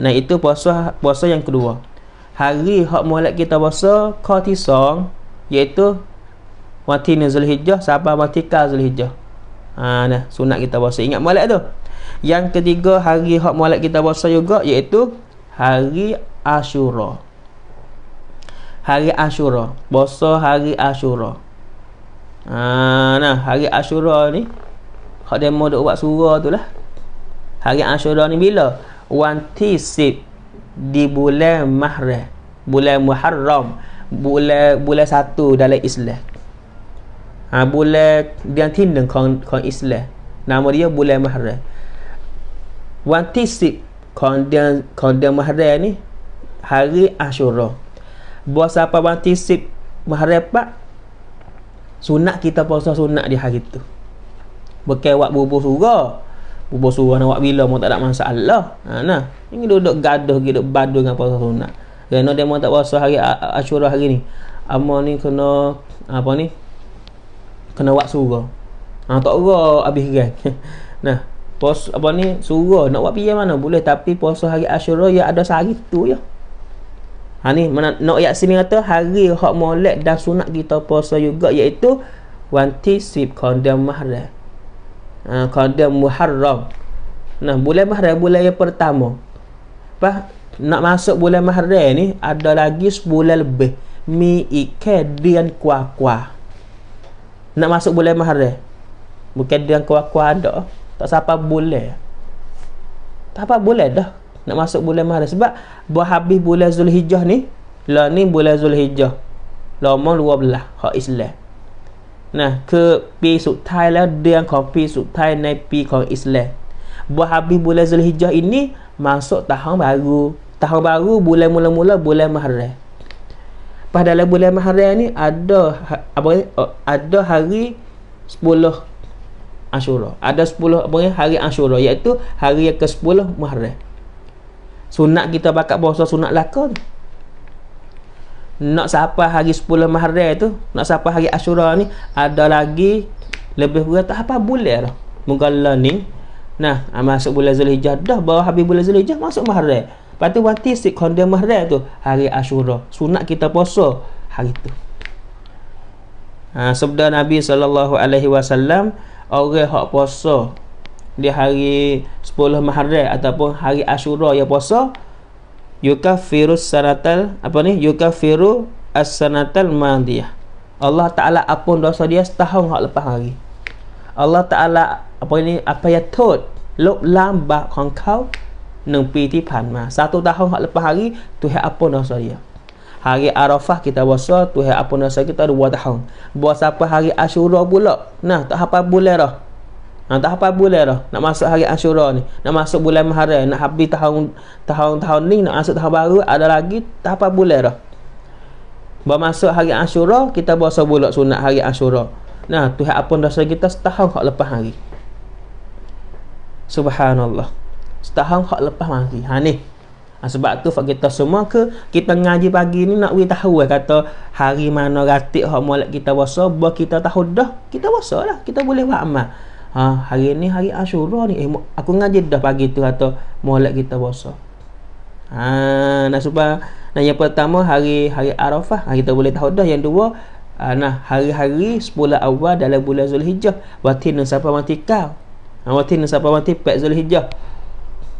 nah itu puasa puasa yang kedua hari hak mulai kita puasa qatisong iaitu mati nuzul Zulhijjah sampai mati ka Zulhijjah ha nah sunat kita puasa ingat mulai tu yang ketiga hari hak mulai kita puasa juga iaitu hari Ashura hari Ashura puasa hari Ashura ha nah hari Ashura ni Hak dia mau buat surah tu lah Hari Ashura ni bila? Wanti sip Di bulan Mahrah Bulan Muharram Bulan bulan satu dalam Islam ha, Bulan Dia tindang kong, kong Islam Nama dia bulan Mahrah Wanti sip Kondian Kondian Mahrah ni Hari Ashura Buat siapa wanti sip Mahrah pak Sunat kita puasa sunat di hari tu bekal wak bubuh surah bubuh surah nak wak bila mu tak ada masalah ha nah ini duduk gaduh gitu duduk badu dengan puasa sunat kerana dia mau tak puasa hari asyura hari ni ama ni kena apa ni kena wak surah ha tak ada habis kan? gerak (laughs) nah pos apa ni surah nak wak pian mana boleh tapi puasa hari asyura ya ada sehari tu ya Ha ni mana nak ayat sini kata hari hak molek dan sunat kita puasa juga iaitu wanti sip kondem mahram uh, ah, Qadar Muharram Nah bulan Mahram bulan yang pertama apa? Nak masuk bulan Mahram ni Ada lagi sebulan lebih Mi ike dian kuah kuah Nak masuk bulan Mahram Bukan dian kuah kuah ada Tak siapa boleh Tak apa boleh dah Nak masuk bulan Mahram Sebab Buat habis bulan Zulhijjah ni Lah ni bulan Zulhijjah Lama 12 Hak Islam นะคือปีสุดท้ายแล้วเดือนของปีสุดท้ายในปีของอิสลามบุฮับบิบุเลซุลฮิจจ์อินนี้มาสุดตาห้องบารูตาห้องบารูบุเลมุลมุลบุเลมหารีพัดละบุเลมหารีนี้อัดอับอะไรอัดฮารีสิบห้าอัชรออัดสิบห้าอับอะไรฮารีอัชรอ yaitu ฮารีที่สิบห้ามหารีสุนัขกิตาบักกับบอสสุนัขละก่อน nak siapa hari 10 Mahrir tu, nak siapa hari asyura ni, ada lagi lebih kurang tak apa boleh lah. Mugalla ni, nah ah, masuk bulan Zulhijjah dah bawa habis bulan Zulhijjah masuk Mahrir. Lepas tu wati sik kondem Mahrir tu hari asyura. Sunat kita puasa hari tu. Ha, sabda Nabi sallallahu alaihi wasallam orang hak puasa di hari 10 Mahrir ataupun hari asyura yang puasa virus sanatal apa ni virus as-sanatal madiyah Allah Ta'ala apun dosa dia setahun hak lepas lagi. Allah Ta'ala apa ini? apa yang tuh lop lamba kong kau nung pi pan ma satu tahun hak lepas lagi tu hak apun dosa dia hari Arafah kita puasa tu hak apun dosa kita dua tahun buat apa hari Ashura pula nah tak apa bulan dah Ha, tak apa bulan dah. Nak masuk hari Ashura ni. Nak masuk bulan Maharaj. Nak habis tahun tahun tahun ni. Nak masuk tahun baru. Ada lagi tak apa bulan Bawa masuk hari Ashura. Kita berasa sebulat sunat hari Ashura. Nah, Tuhan apa dosa kita setahun hak lepas hari. Subhanallah. Setahun hak lepas hari. Ha ni. Ha, sebab tu fak kita semua ke kita ngaji pagi ni nak we tahu kata hari mana ratik hak molek kita puasa, sebulat kita tahu dah, kita puasalah, kita boleh buat amal ha, hari ni hari Ashura ni eh, aku ngaji dah pagi tu atau molek kita puasa ha nah supaya nah yang pertama hari hari Arafah ha, kita boleh tahu dah yang dua ha, nah hari-hari 10 awal dalam bulan Zulhijjah watin siapa mati kau ha, watin siapa mati pek Zulhijjah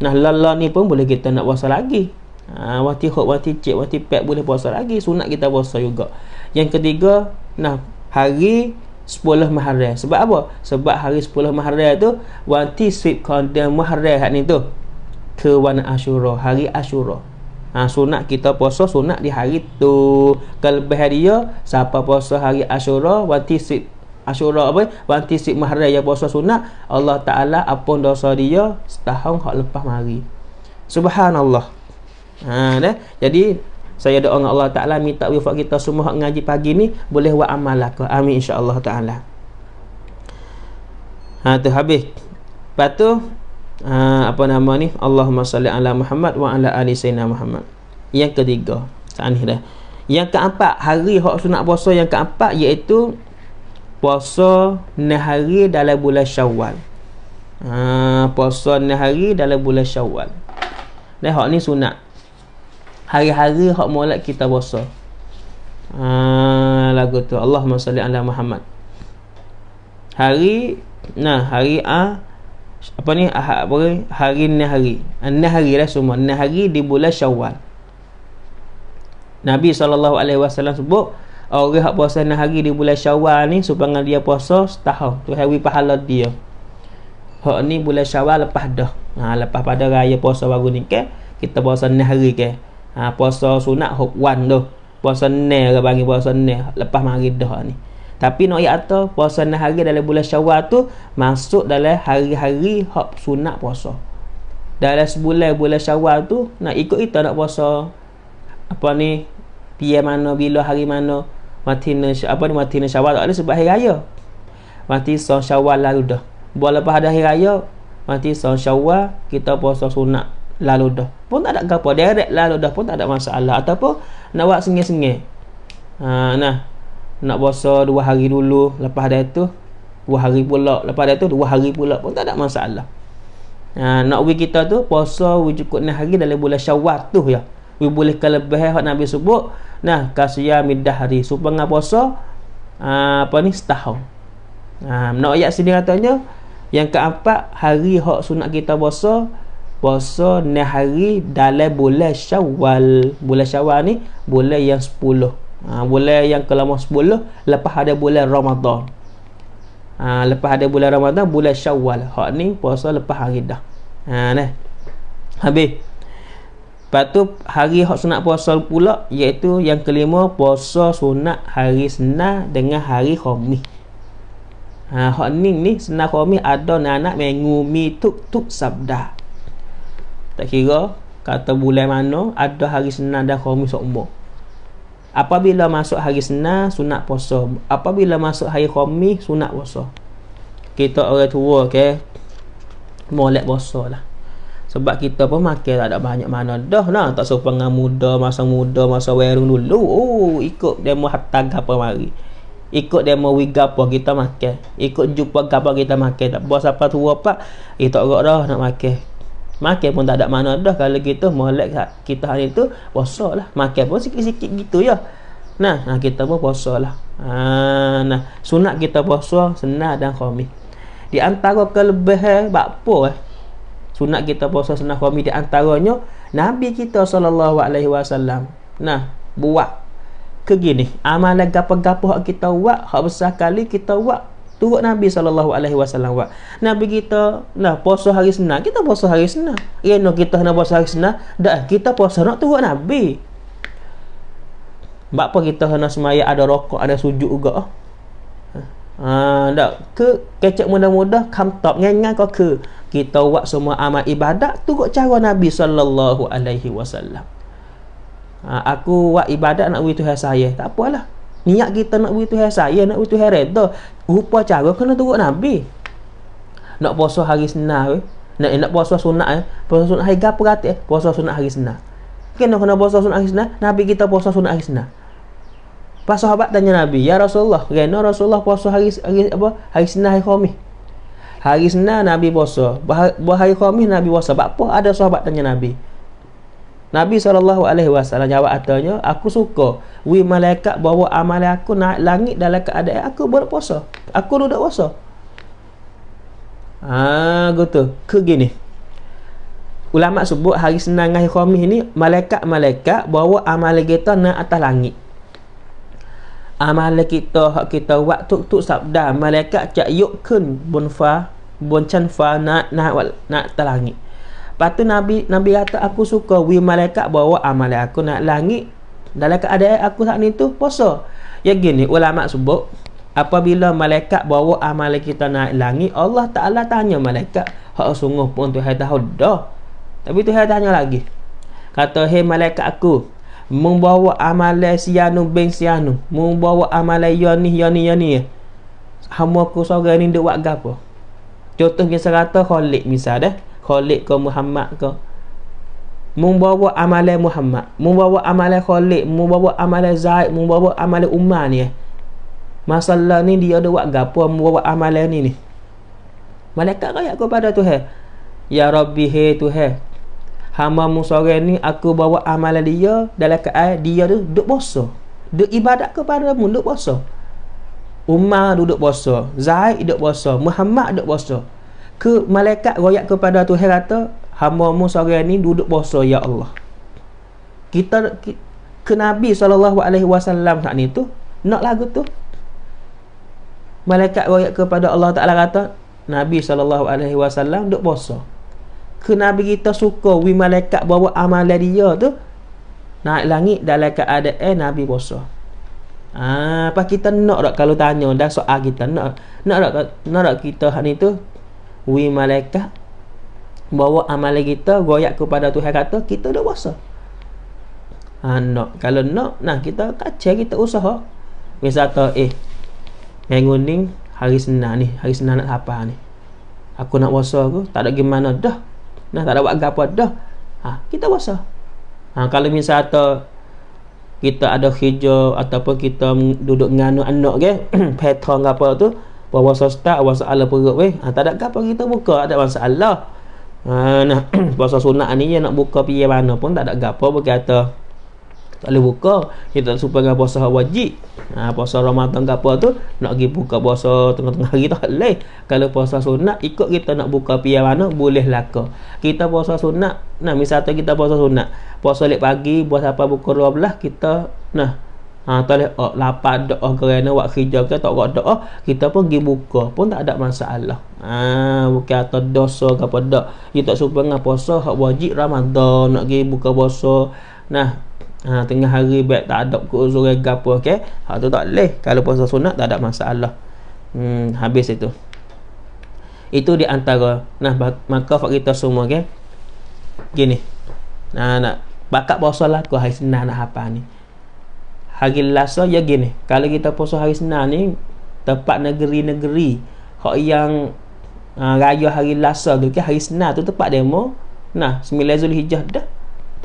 nah lala ni pun boleh kita nak puasa lagi ha, wati hok wati cik wati pek boleh puasa lagi sunat kita puasa juga yang ketiga nah hari 10 maharaya. Sebab apa? Sebab hari 10 maharaya tu wanti sweep kaunter maharaya hak ni tu ke wan Ashura, hari Ashura. Ha, sunat kita puasa sunat di hari tu. Kalau lebih dia siapa puasa hari Ashura wanti sweep Ashura apa? Wanti sweep maharaya yang puasa sunat, Allah Taala apun dosa dia setahun hak lepas mari. Subhanallah. Ha, Jadi saya doa dengan Allah Ta'ala minta wifat kita semua yang ngaji pagi ni boleh buat amal lah ke amin insyaAllah Ta'ala ha, tu habis lepas tu ha, apa nama ni Allahumma salli ala Muhammad wa ala ali Sayyidina Muhammad yang ketiga seandainya dah yang keempat hari hak sunat puasa yang keempat iaitu puasa ni dalam bulan syawal ha, puasa ni dalam bulan syawal dan hak ni sunat hari-hari hak molat kita puasa. Ha, lagu tu Allahumma salli ala Muhammad. Hari nah hari a apa ni ahad apa ni hari ni hari ah, ni hari lah semua ni hari di bulan syawal Nabi SAW sebut orang yang puasa ni hari di bulan syawal ni supaya dia puasa setahun tu hari pahala dia hak ni bulan syawal lepas dah nah, lepas pada raya puasa baru ni ke kita puasa ni hari ke ha, puasa sunat hub one tu puasa ni ke bagi puasa ni lepas mari dah ni tapi nak ayat tu puasa ni hari dalam bulan syawal tu masuk dalam hari-hari hub sunat puasa dalam sebulan bulan syawal tu nak ikut kita nak puasa apa ni pia mana bila hari mana matina apa ni matina syawal tak ada sebab hari raya mati sah syawal lalu dah buat lepas ada hari raya mati sah syawal kita puasa sunat lalu dah pun tak ada apa direct lah ludah pun tak ada masalah ataupun nak buat sengih-sengih ha, nah nak puasa dua hari dulu lepas dari tu dua hari pula lepas dari tu dua hari pula pun tak ada masalah ha, nak we kita tu puasa we cukup enam hari dalam bulan syawal tu ya we boleh kelebih hak Nabi sebut nah kasya midah hari supaya nak puasa ha, apa ni setahun ha, nak ayat sini katanya yang keempat hari hak sunat kita puasa puasa ni hari dalam bulan syawal bulan syawal ni bulan yang 10 ha, bulan yang kelama 10 lepas ada bulan ramadhan ha, lepas ada bulan ramadhan bulan syawal hak ni puasa lepas hari dah ha, ni habis lepas tu hari hak sunat puasa pula iaitu yang kelima puasa sunat hari senar dengan hari khomis ha, hak ni ni senar khomis ada anak-anak mengumi tuk-tuk sabda tak kira kata bulan mana ada hari senang dan khamis sokmo. Apabila masuk hari senang sunat puasa. Apabila masuk hari khamis sunat puasa. Kita orang tua okay? molek puasa lah. Sebab kita pun makan tak ada banyak mana dah nah tak sopan dengan muda masa muda masa werung dulu. Oh ikut demo hatta gapo mari. Ikut demo wiga apa kita makan. Ikut jumpa gapo kita makan. Tak buat siapa tua pak. Kita orang dah nak makan makan pun tak ada mana dah kalau kita molek lah. kita hari tu puasa lah makan pun sikit-sikit gitu ya nah, nah kita pun puasa lah ha, nah sunat kita puasa senar dan khomis di antara kelebihan bakpo eh sunat kita puasa senar khomis di antaranya nabi kita sallallahu alaihi wasallam nah buat ke gini amalan gapo-gapo kita buat hak besar kali kita buat Turut Nabi saw. buat. Nabi lah, ya, kita nak puasa hari Senin, kita puasa hari Senin. Reno kita nak puasa hari Senin, dah kita puasa nak turut Nabi. Mak apa kita nak semaya ada rokok, ada sujud juga. Ah, ha, dak ke kecek mudah-mudah come top ngengang kau ke. Kita buat semua amal ibadat turut cara Nabi saw. Ha, aku buat ibadat nak wui saya. Tak apalah. Niat kita nak beri Tuhan saya, nak beri Tuhan reda. Rupa cara kena turut Nabi. Nak puasa hari senar, eh? nak, nak puasa sunat, eh? puasa sunat hari gapa kata, eh? puasa sunat hari senar. Kena kena puasa sunat hari senar, Nabi kita puasa sunat hari senar. Pas sahabat tanya Nabi, Ya Rasulullah, kena Rasulullah puasa hari, hari, apa? hari senar, hari khomih. Hari senar Nabi puasa. Buat hari khomih Nabi puasa. Sebab apa ada sahabat tanya Nabi. Nabi SAW jawab atanya, aku suka wi malaikat bawa amal aku naik langit dalam keadaan aku berpuasa. Aku duduk puasa. Ah, gitu. Ke gini. Ulama sebut hari senang hari khamis ni malaikat-malaikat bawa amal kita naik atas langit. Amal kita hak kita waktu tu sabda malaikat cak yuk kun bunfa bunchan fa naik naik naik atas langit. Lepas tu Nabi Nabi kata aku suka wi malaikat bawa amal aku nak langit. Dalam keadaan aku saat ni tu puasa. Ya gini ulama sebut apabila malaikat bawa amal kita naik langit Allah Taala tanya malaikat hak sungguh pun Tuhan tahu dah. Tapi Tuhan tanya lagi. Kata hei malaikat aku membawa amal sianu bin sianu membawa amal yani yani yani ya. hamba aku seorang ni duk buat gapo contoh misal kata khalik misal dah eh? Khalid ke Muhammad ke membawa amalan Muhammad membawa amalan Khalid membawa amalan Zaid membawa amalan Umar ni eh. masalah ni dia ada buat gapo membawa amalan ni ni malaikat raya kepada Tuhan ya rabbi he Tuhan hamba mu ni aku bawa amalan dia dalam keadaan dia tu duk bosok duk ibadat kepada mu duk bosok Umar duduk puasa, Zaid duduk puasa, Muhammad duduk puasa ke malaikat royak kepada Tuhan kata hamba mu sore ni duduk bosa ya Allah kita ke Nabi SAW tak ni tu nak lagu tu malaikat royak kepada Allah Ta'ala kata Nabi SAW duduk bosa ke Nabi kita suka wi malaikat bawa amal dia tu naik langit dalam keadaan eh, Nabi bosa Ah, apa kita nak tak kalau tanya dah soal kita nak nak tak nak tak kita hari tu we malaikat bawa amalan kita goyak kepada Tuhan kata kita dah puasa. Ha no. kalau nak no, nah kita kaca kita usaha. Misal tu eh minggu ni hari senang ni, hari senang nak apa ni. Aku nak puasa aku tak ada gimana dah. Nah tak ada buat apa dah. Ha kita puasa. Ha kalau misal tu kita ada hijau ataupun kita duduk dengan anak ke (clears throat) petong apa tu puasa sastak puasa Allah perut weh ha, tak ada apa kita buka tak ada masalah ha, nah puasa sunat ni ya nak buka pi mana pun tak ada apa berkata tak boleh buka kita tak suka dengan puasa wajib ha, puasa Ramadan ke apa tu nak pergi buka puasa tengah-tengah hari tak boleh kalau puasa sunat ikut kita nak buka pi mana boleh laka kita puasa sunat nah misalnya kita puasa sunat puasa lepas pagi puasa apa buka 12 kita nah Ha, tak boleh oh, lapar doa oh, kerana buat kerja kita tak buat doa oh, kita pun pergi buka pun tak ada masalah ha, bukan atas dosa ke apa tak kita tak suka dengan puasa hak wajib ramadhan nak pergi buka puasa nah ha, tengah hari baik tak ada ke zuri ke apa okay? hak tu tak boleh kalau puasa sunat tak ada masalah hmm, habis itu itu di antara nah maka hak kita semua okay? gini nah ha, nak bakat puasa lah aku hari senang nak apa ni hari last ya gini kalau kita puasa hari senin ni tempat negeri-negeri hak yang uh, raya hari last tu kan hari senin tu tempat demo nah 9 Zulhijah dah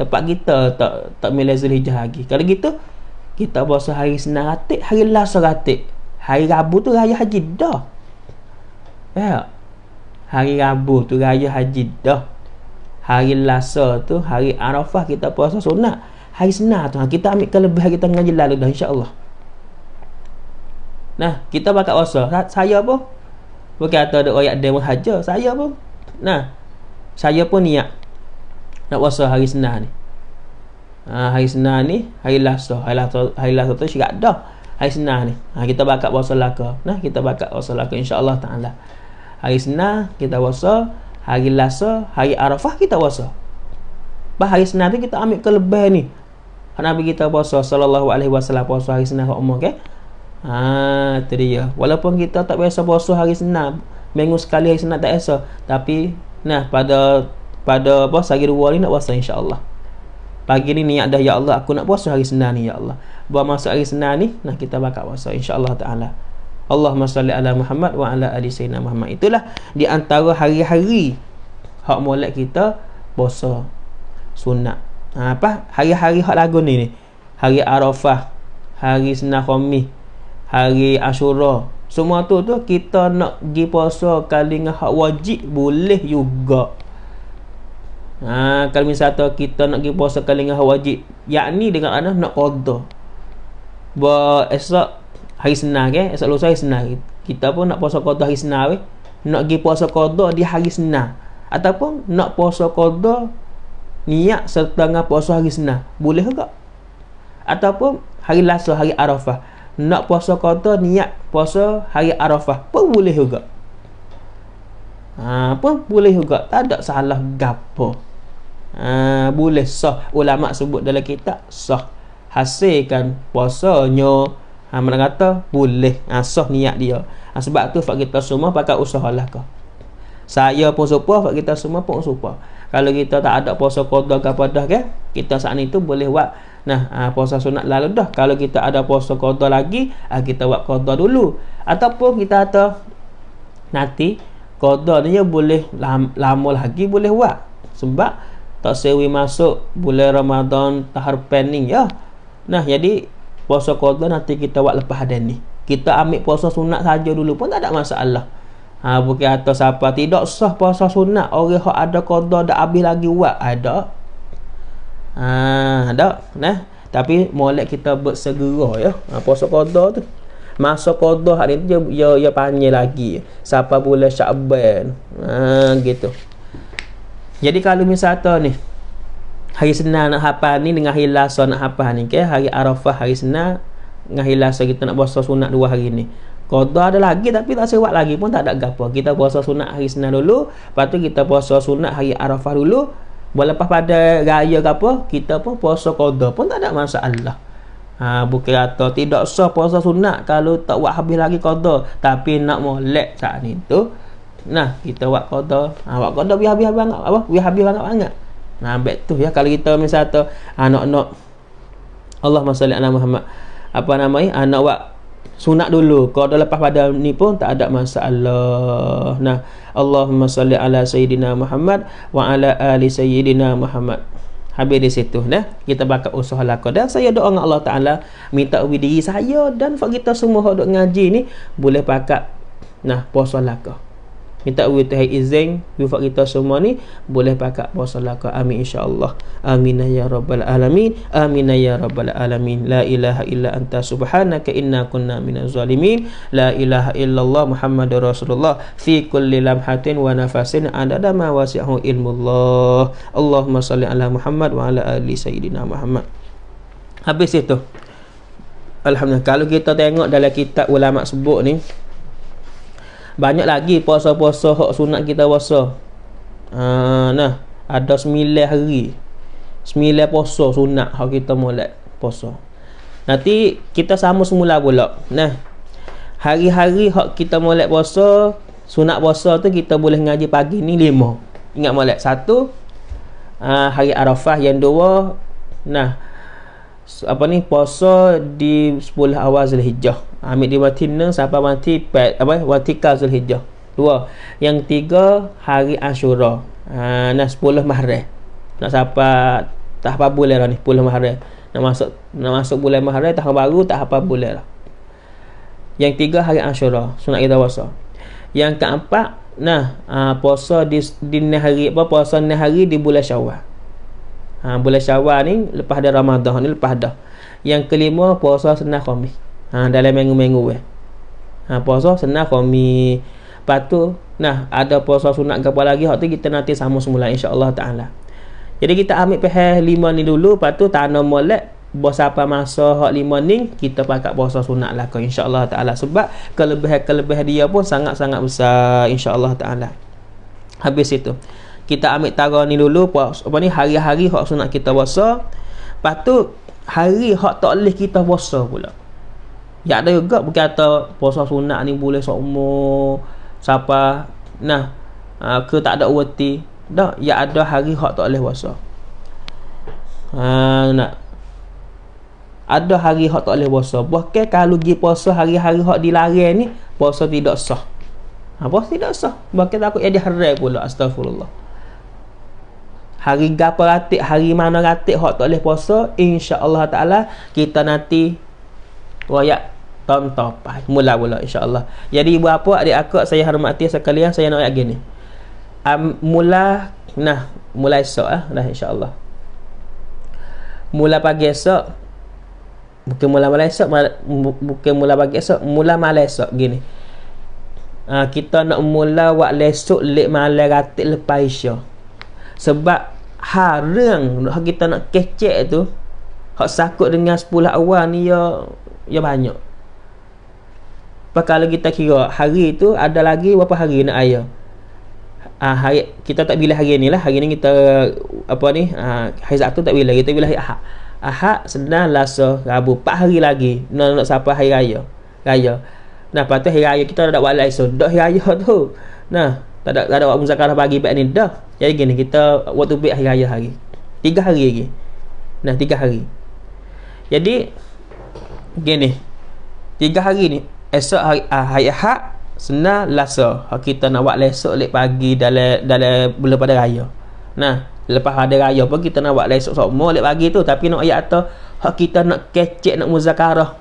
tempat kita tak tak milih Zulhijah lagi kalau gitu kita puasa hari senin ratik hari last ratik hari rabu tu raya haji dah ya yeah. hari rabu tu raya haji dah hari lasa tu hari arafah kita puasa sunat so, hari senar tu ha, kita ambil kelebihan kita mengaji lalu dah insyaAllah nah kita bakat puasa saya pun bukan kata ada orang demo haja saya pun nah saya pun niat nak puasa hari senar ni ha, hari senar ni hari lasa hari lasa hari lasa tu syarat dah hari senar ni ha, kita bakat puasa laka nah kita bakat puasa laka insyaAllah ta'ala hari senar kita puasa hari lasa hari arafah kita puasa Bahari hari Senin tu kita ambil kelebih ni Hak Nabi kita puasa sallallahu alaihi wasallam puasa hari Senin hak umur ke? Ha, tu dia. Walaupun kita tak biasa puasa hari Senin, minggu sekali hari Senin tak biasa, tapi nah pada pada apa hari dua ni nak puasa insya-Allah. Pagi ni niat dah ya Allah aku nak puasa hari Senin ni ya Allah. Buat masuk hari Senin ni nah kita bakal puasa insya-Allah taala. Allahumma salli ala Muhammad wa ala ali sayyidina Muhammad. Itulah di antara hari-hari hak molek kita puasa sunat ha, apa hari-hari hak lagu ni ni hari Arafah hari Senakhomi hari Ashura semua tu tu kita nak gi puasa kali dengan hak wajib boleh juga ha, kalau misalnya kita nak gi puasa kali dengan hak wajib yakni dengan anak nak qadha buat esok hari senang ke esok lusa hari senang kita pun nak puasa qadha hari senang we nak gi puasa qadha di hari senang ataupun nak puasa qadha niat setengah dengan puasa hari senah boleh juga ataupun hari lasa hari arafah nak puasa kota niat puasa hari arafah pun boleh juga ha, pun boleh juga tak ada salah gapo ha, boleh sah ulama sebut dalam kitab sah hasilkan puasanya ha, mana kata boleh ha, sah niat dia ha, sebab tu fak kita semua pakai usahalah kau saya pun supah kita semua pun supah kalau kita tak ada puasa qada ke apa kita saat itu boleh buat nah uh, puasa sunat lalu dah kalau kita ada puasa qada lagi uh, kita buat qada dulu ataupun kita kata nanti qada ni ya boleh lam, lama lagi boleh buat sebab tak sewi masuk bulan Ramadan tahar pening ya nah jadi puasa qada nanti kita buat lepas hadan ni kita ambil puasa sunat saja dulu pun tak ada masalah Ha, bukan atas siapa Tidak sah puasa sunat. Orang yang ada kodoh dah habis lagi buat. Ada. Ha, ada. Ha, nah. Tapi boleh kita bersegera ya. Ha, puasa kodoh tu. Masa kodoh hari tu, dia, dia, panggil lagi. Siapa boleh syakban. Ha, gitu. Jadi kalau misalnya ni. Hari senang nak hafal ni dengan hari nak hafal ni. Okay? Hari Arafah, hari senang. Dengan hari kita nak puasa sunat dua hari ni. Qadha ada lagi tapi tak sewak lagi pun tak ada gapo. Kita puasa sunat hari Senin dulu, lepas tu kita puasa sunat hari Arafah dulu. Boleh lepas pada raya ke kita pun puasa qadha pun tak ada masalah. Ha, bukan kata tidak sah puasa sunat kalau tak buat habis lagi qadha, tapi nak molek saat ni tu. Nah, kita buat qadha. Ha, buat qadha biar habis habis banget apa? Biar habis banget banget. Nah, ambil tu ya kalau kita misalnya tu anak-anak Allah salli Allah Muhammad. Apa nama Anak buat sunat dulu kalau lepas pada ni pun tak ada masalah nah Allahumma salli ala sayyidina Muhammad wa ala ali sayyidina Muhammad habis di situ dah kita bakal usaha lakon dan saya doa dengan Allah Ta'ala minta ubi diri saya dan kita semua yang ngaji ni boleh pakat nah puasa lakon minta wujud Hai izin wufat kita semua ni boleh pakat puasa laka amin insyaAllah amin ya rabbal alamin amin ya rabbal alamin la ilaha illa anta subhanaka inna kunna minaz zalimin la ilaha illallah muhammad rasulullah fi kulli lamhatin wa nafasin adada ma wasi'ahu Allah. Allahumma salli ala muhammad wa ala ali sayyidina muhammad habis itu Alhamdulillah kalau kita tengok dalam kitab ulama sebut ni banyak lagi puasa-puasa hak sunat kita puasa. Ha nah, ada 9 hari. 9 puasa sunat hak kita molat puasa. Nanti kita sama semula pula. Nah. Hari-hari hak kita molat puasa, sunat puasa tu kita boleh ngaji pagi ni 5. Ingat molat satu uh, hari Arafah yang dua nah apa ni puasa di 10 awal Zulhijjah. Ah, ambil di mati neng sampai mati pet apa watika Zulhijjah. Dua. Yang tiga hari Ashura. Ha nah 10 Mahrez. Nak sampai tak apa boleh lah ni 10 Mahrez. Nak masuk nak masuk bulan Mahrez tahun baru tak apa boleh lah. Yang tiga hari Ashura sunat kita puasa. Yang keempat nah uh, puasa di di hari apa puasa ni hari di bulan Syawal ha, bulan syawal ni lepas dia ramadhan ni lepas dah yang kelima puasa senah khomi ha, dalam minggu-minggu eh. ha, puasa senah khomi lepas tu nah ada puasa sunat ke apa lagi hak tu kita nanti sama semula insyaallah taala jadi kita ambil pehel lima ni dulu lepas tu tanah molek bos apa masa hak lima ni kita pakai puasa sunat lah kau insyaallah taala sebab kelebihan-kelebihan dia pun sangat-sangat besar insyaallah taala habis itu kita ambil tara ni dulu apa ni hari-hari hak sunat kita puasa lepas tu hari hak tak boleh kita puasa pula ya ada juga berkata puasa sunat ni boleh seumur siapa nah ha, ke tak ada waktu dah ya ada hari hak tak boleh puasa ha nak ada hari hak tak boleh puasa bahkan kalau gi puasa hari-hari hak dilarang ni puasa tidak sah apa ha, tidak sah bahkan takut jadi haram pula astagfirullah hari gapo ratik hari mana ratik hak tak boleh puasa insyaallah taala kita nanti royak tontopai mula mula insyaallah jadi ibu apa adik akak saya hormati sekalian saya nak royak gini um, mula nah mula esok ah dah insyaallah mula pagi esok bukan mula malam esok bukan mula pagi esok mula malam esok gini uh, kita nak mula buat lesok lek malam ratik lepas isya sebab harang hak kita nak kecek tu hak sakut dengan 10 awal ni ya ya banyak kalau kita kira hari tu ada lagi berapa hari nak ayah Ah hari kita tak bila hari ni lah hari ni kita apa ni uh, hari satu tak bila kita bila hari Ahad Ahad senang Lasa Rabu 4 hari lagi nak nak siapa hari raya raya nah patut hari raya kita dah buat live so hari raya tu nah tak ada tak ada waktu muzakarah pagi pak ni dah jadi gini kita waktu pagi hari raya lah, hari tiga hari lagi nah tiga hari jadi gini tiga hari ni esok hari ah, hari ahad sena lasa ah, kita nak buat lesok lek pagi dalam dalam bulan pada raya nah lepas ada raya pun kita nak buat lesok sok lek pagi tu tapi nak ayat atau hak kita nak kecek nak muzakarah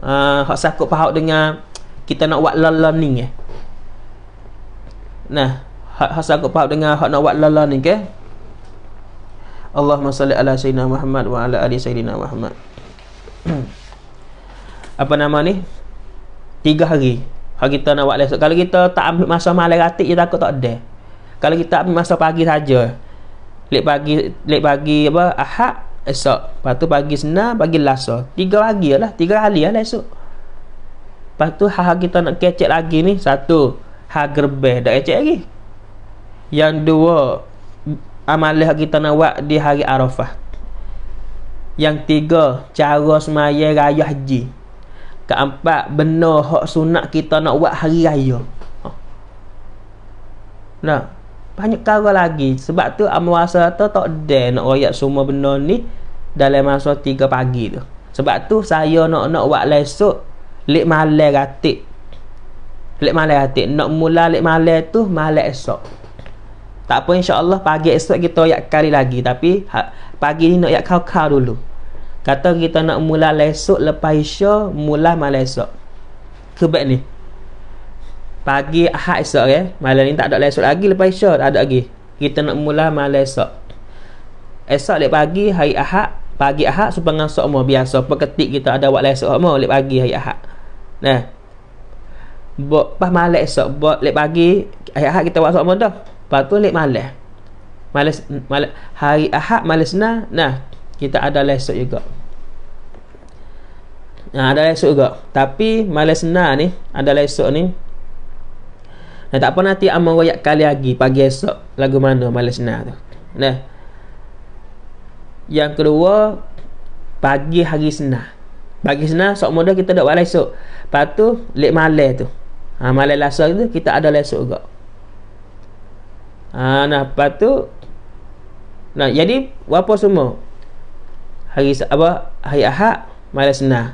uh, hak sakut pahak dengan kita nak buat lalani eh Nah, hak hasa aku faham dengar hak nak buat lala ni ke? Allahumma salli ala sayyidina Muhammad wa ala ali sayyidina Muhammad. (clears throat) Apa nama ni? Tiga hari. Kalau kita nak buat lesson, kalau kita tak ambil masa malam ratik je takut tak ada. Kalau kita ambil masa pagi saja. Lek pagi, lek pagi apa? Ahad, esok. Lepas tu pagi senang, pagi lasa. Tiga pagi lah. Tiga kali lah esok. Lepas tu hal kita nak kecek lagi ni. Satu hagerbeh dak ecek lagi. Yang dua amalah kita nak buat di hari Arafah. Yang tiga cara semaya raya haji. Keempat benda hak sunat kita nak buat hari raya. Nah, banyak cara lagi sebab tu amwasa tu tak ada nak royak semua benda ni dalam masa 3 pagi tu. Sebab tu saya nak nak buat lesok lik malam ratik Lek malai hati Nak mula lek malai tu Malai esok Tak apa Allah Pagi esok kita yak kali lagi Tapi ha, Pagi ni nak yak kau-kau dulu Kata kita nak mula esok Lepas isya Mula malai esok Kebaik ni Pagi ahad esok eh Malai ni tak ada esok lagi Lepas isya tak ada lagi Kita nak mula malai esok Esok lek pagi Hari ahad Pagi ahad Supaya ngasok mo Biasa Peketik kita ada Waktu esok mo Lek pagi hari ahad Nah Bok pas malam esok bok lek pagi ayah ahad kita buat semua dah. Lepas tu lek malam. Malas mal, hari Ahad malas nah. Nah, kita ada lesok lah juga. Nah, ada lesok lah juga. Tapi malas nah ni, ada lesok lah ni. Nah, tak apa nanti amo royak kali lagi pagi esok lagu mana malas nah tu. Nah. Yang kedua pagi hari senah. Pagi senah sok muda kita dak buat lesok. Lepas tu lek malam tu ha, malam lasa tu kita ada lesok juga ha, nah lepas tu nah jadi apa semua hari apa hari ahad malam senah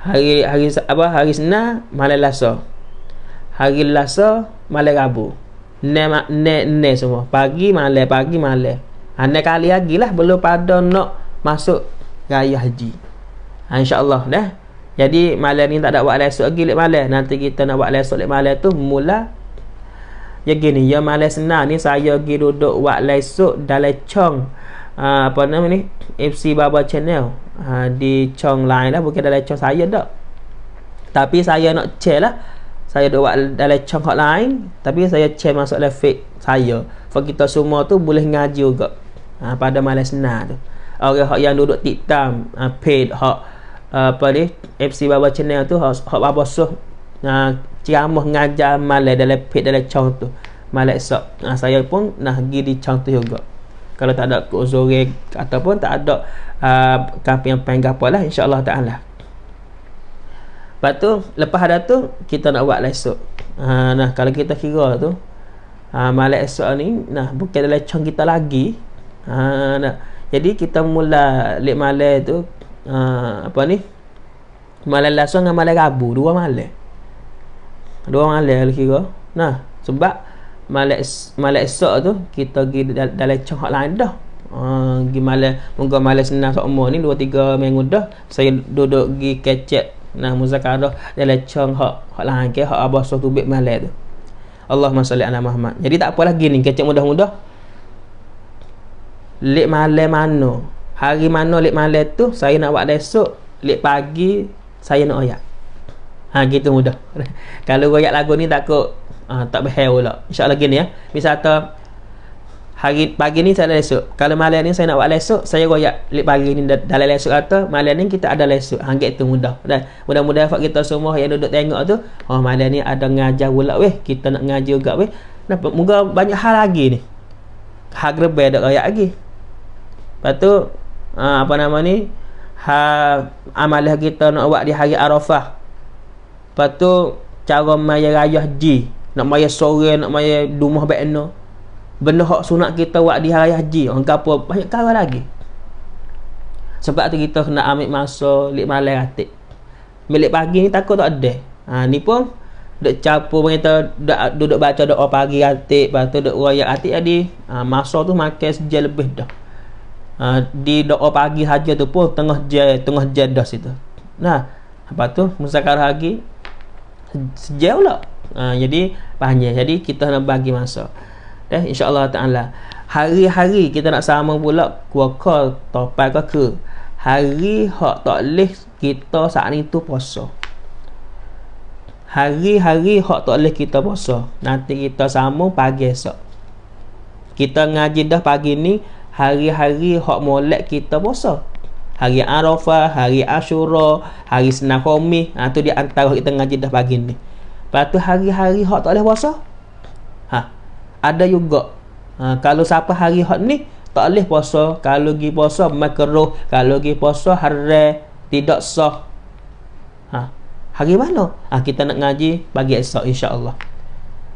hari hari apa hari senah malam lasa hari lasa malam rabu ne ne ne semua pagi malam pagi malam Anak ah, kali lagi lah belum pada nak masuk raya haji insyaallah dah eh? Jadi malam ni tak ada buat lesu lagi lep malam. Nanti kita nak buat lesu lep malam tu mula. Ya gini, ya malam senang ni saya pergi duduk buat lesu dalam chong. Uh, apa nama ni? FC Baba Channel. Uh, di chong lain lah. Bukan dalam chong saya tak. Tapi saya nak check lah. Saya duduk buat dalam chong kot lain. Tapi saya check masuk dalam fake saya. For kita semua tu boleh ngaji juga. Uh, pada malam senang tu. Orang okay, yang duduk tiktam. Uh, paid. Orang apa ni FC Baba Channel tu hok apa so nah ha, ceramah ngajar malam dalam pet dalam chong tu malam esok nah ha, saya pun nak pergi di chong tu juga kalau tak ada kuzore ataupun tak ada uh, ha, kampi yang panggah apa lah insyaAllah ta'ala lepas tu lepas ada tu kita nak buat lah esok uh, nah kalau kita kira tu uh, malam esok ni nah bukan dalam chong kita lagi uh, nah. jadi kita mula lep malam tu uh, apa ni malam lasa dengan malam rabu dua malam dua malam lagi kira nah sebab malam malam esok tu kita pergi dalam cong hak lain dah uh, pergi malam muka malam senang sok ni dua tiga minggu dah saya duduk pergi kecek nah muzakarah dalam cong hak hak lain ke hak abah suatu bit malam tu Allahumma salli ala Muhammad jadi tak apa lagi ni kecek mudah-mudah lek malam mana Hari mana lek malam tu saya nak buat esok, lek pagi saya nak oyak. Ha gitu mudah. (laughs) Kalau royak lagu ni takut uh, tak behel pula. Insya-Allah gini ya. Misal tu hari pagi ni saya ada esok. Kalau malam ni saya nak buat esok, saya royak lek pagi ni dalam esok atau malam ni kita ada esok. Ha gitu mudah. mudah mudah-mudahan kita semua yang duduk tengok tu, oh malam ni ada ngajar pula weh. Kita nak ngaji juga weh. Nampak? Moga banyak hal lagi ni. Hagrebe dak royak lagi. Lepas tu ha, apa nama ni ha, amalah kita nak buat di hari Arafah lepas tu cara maya rayah ji nak maya sore nak maya dumah bekna benda hak sunat kita buat di hari haji orang apa banyak cara lagi sebab tu kita nak ambil masa lik malam ratik milik pagi ni takut tak ada ha, ni pun duduk capu berita duduk baca doa pagi ratik lepas tu duduk raya ratik jadi ha, masa tu makan sejak lebih dah ha, di doa pagi haja tu pun tengah je tengah je dah situ nah apa tu musakar lagi sejauh lah ha, jadi banyak. jadi kita nak bagi masa eh Allah taala hari-hari kita nak sama pula kuaka topai ke ke hari hak tak leh kita saat itu puasa hari-hari hak tak leh kita puasa nanti kita sama pagi esok kita ngaji dah pagi ni hari-hari hak molek kita puasa. Hari Arafah, hari Ashura, hari Senang Khomis. Ha, tu dia antara kita ngaji dah pagi ni. Lepas tu hari-hari hak tak boleh puasa. Ha, ada juga. Ha, kalau siapa hari hak ni, tak boleh puasa. Kalau pergi puasa, makro. Kalau pergi puasa, hari tidak sah. Ha, hari mana? Ha, kita nak ngaji pagi esok insya Allah.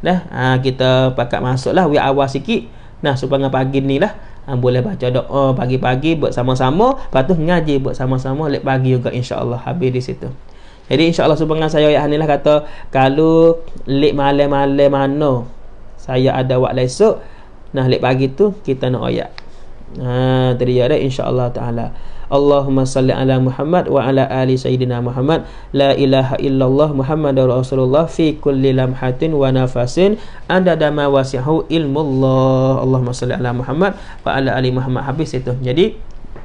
Dah, ha, kita pakat masuklah. We awal sikit. Nah, supaya pagi ni lah ha, boleh baca doa pagi-pagi buat sama-sama lepas tu ngaji buat sama-sama lepas pagi juga insyaAllah habis di situ jadi insyaAllah subhanallah saya ayat hanilah kata kalau lep malam-malam mana saya ada waktu esok nah lep pagi tu kita nak ayat ha, teriak dah insyaAllah ta'ala Allahumma salli ala Muhammad wa ala ali sayyidina Muhammad la ilaha illallah Muhammadur Rasulullah fi kulli lamhatin wa nafasin anda dama wasihu Allah. Allahumma salli ala Muhammad wa ala ali Muhammad habis itu jadi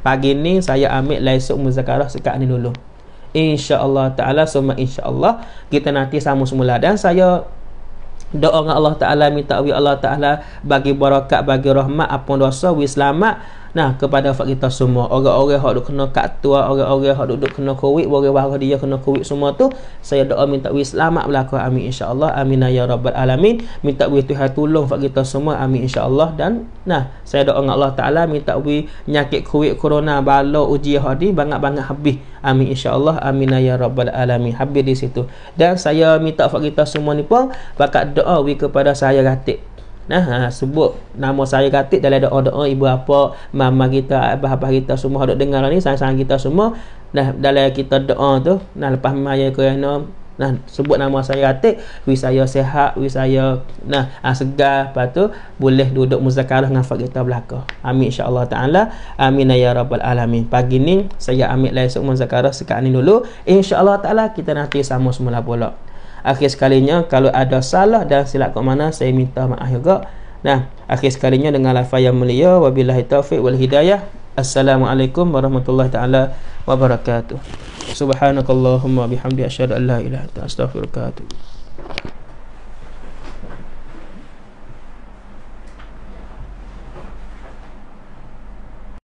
pagi ni saya ambil laisuk muzakarah sekat ni dulu insyaallah taala summa insyaallah kita nanti sama semula dan saya doa dengan Allah Ta'ala minta Allah Ta'ala bagi barakat bagi rahmat apun dosa wi selamat Nah, kepada fak kita semua, orang-orang hak duk kena kat tua, orang-orang hak duk kena covid, orang-orang dia kena covid semua tu, saya doa minta wis selamat berlaku. Amin insya-Allah. Amin ya rabbal alamin. Minta wis Tuhan tolong fak kita semua. Amin insya-Allah dan nah, saya doa dengan Allah Taala minta wis nyakit covid corona bala uji hadi banyak-banyak habis. Amin insya-Allah. Amin ya rabbal alamin. Habis di situ. Dan saya minta fak kita semua ni pun bakat doa wis kepada saya ratik. Nah, ha, sebut nama saya katik dalam doa-doa ibu apa, mama kita, abah-abah kita semua ada dengar ni, sayang-sayang kita semua. Nah, dalam kita doa oh, tu, nah lepas maya kerana nah sebut nama saya katik, wi saya sehat, wi saya nah ha, segar, lepas tu boleh duduk muzakarah dengan kita belaka. Amin insya-Allah taala. Amin ya rabbal alamin. Pagi ni saya ambil lesson muzakarah sekat ni dulu. Insya-Allah taala kita nanti sama semula pula akhir sekalinya kalau ada salah dan silap ke mana saya minta maaf juga nah akhir sekalinya dengan lafaz yang mulia wabillahi taufik wal hidayah assalamualaikum warahmatullahi taala wabarakatuh subhanakallahumma bihamdi asyhadu an la ilaha illa anta astaghfiruka wa atubu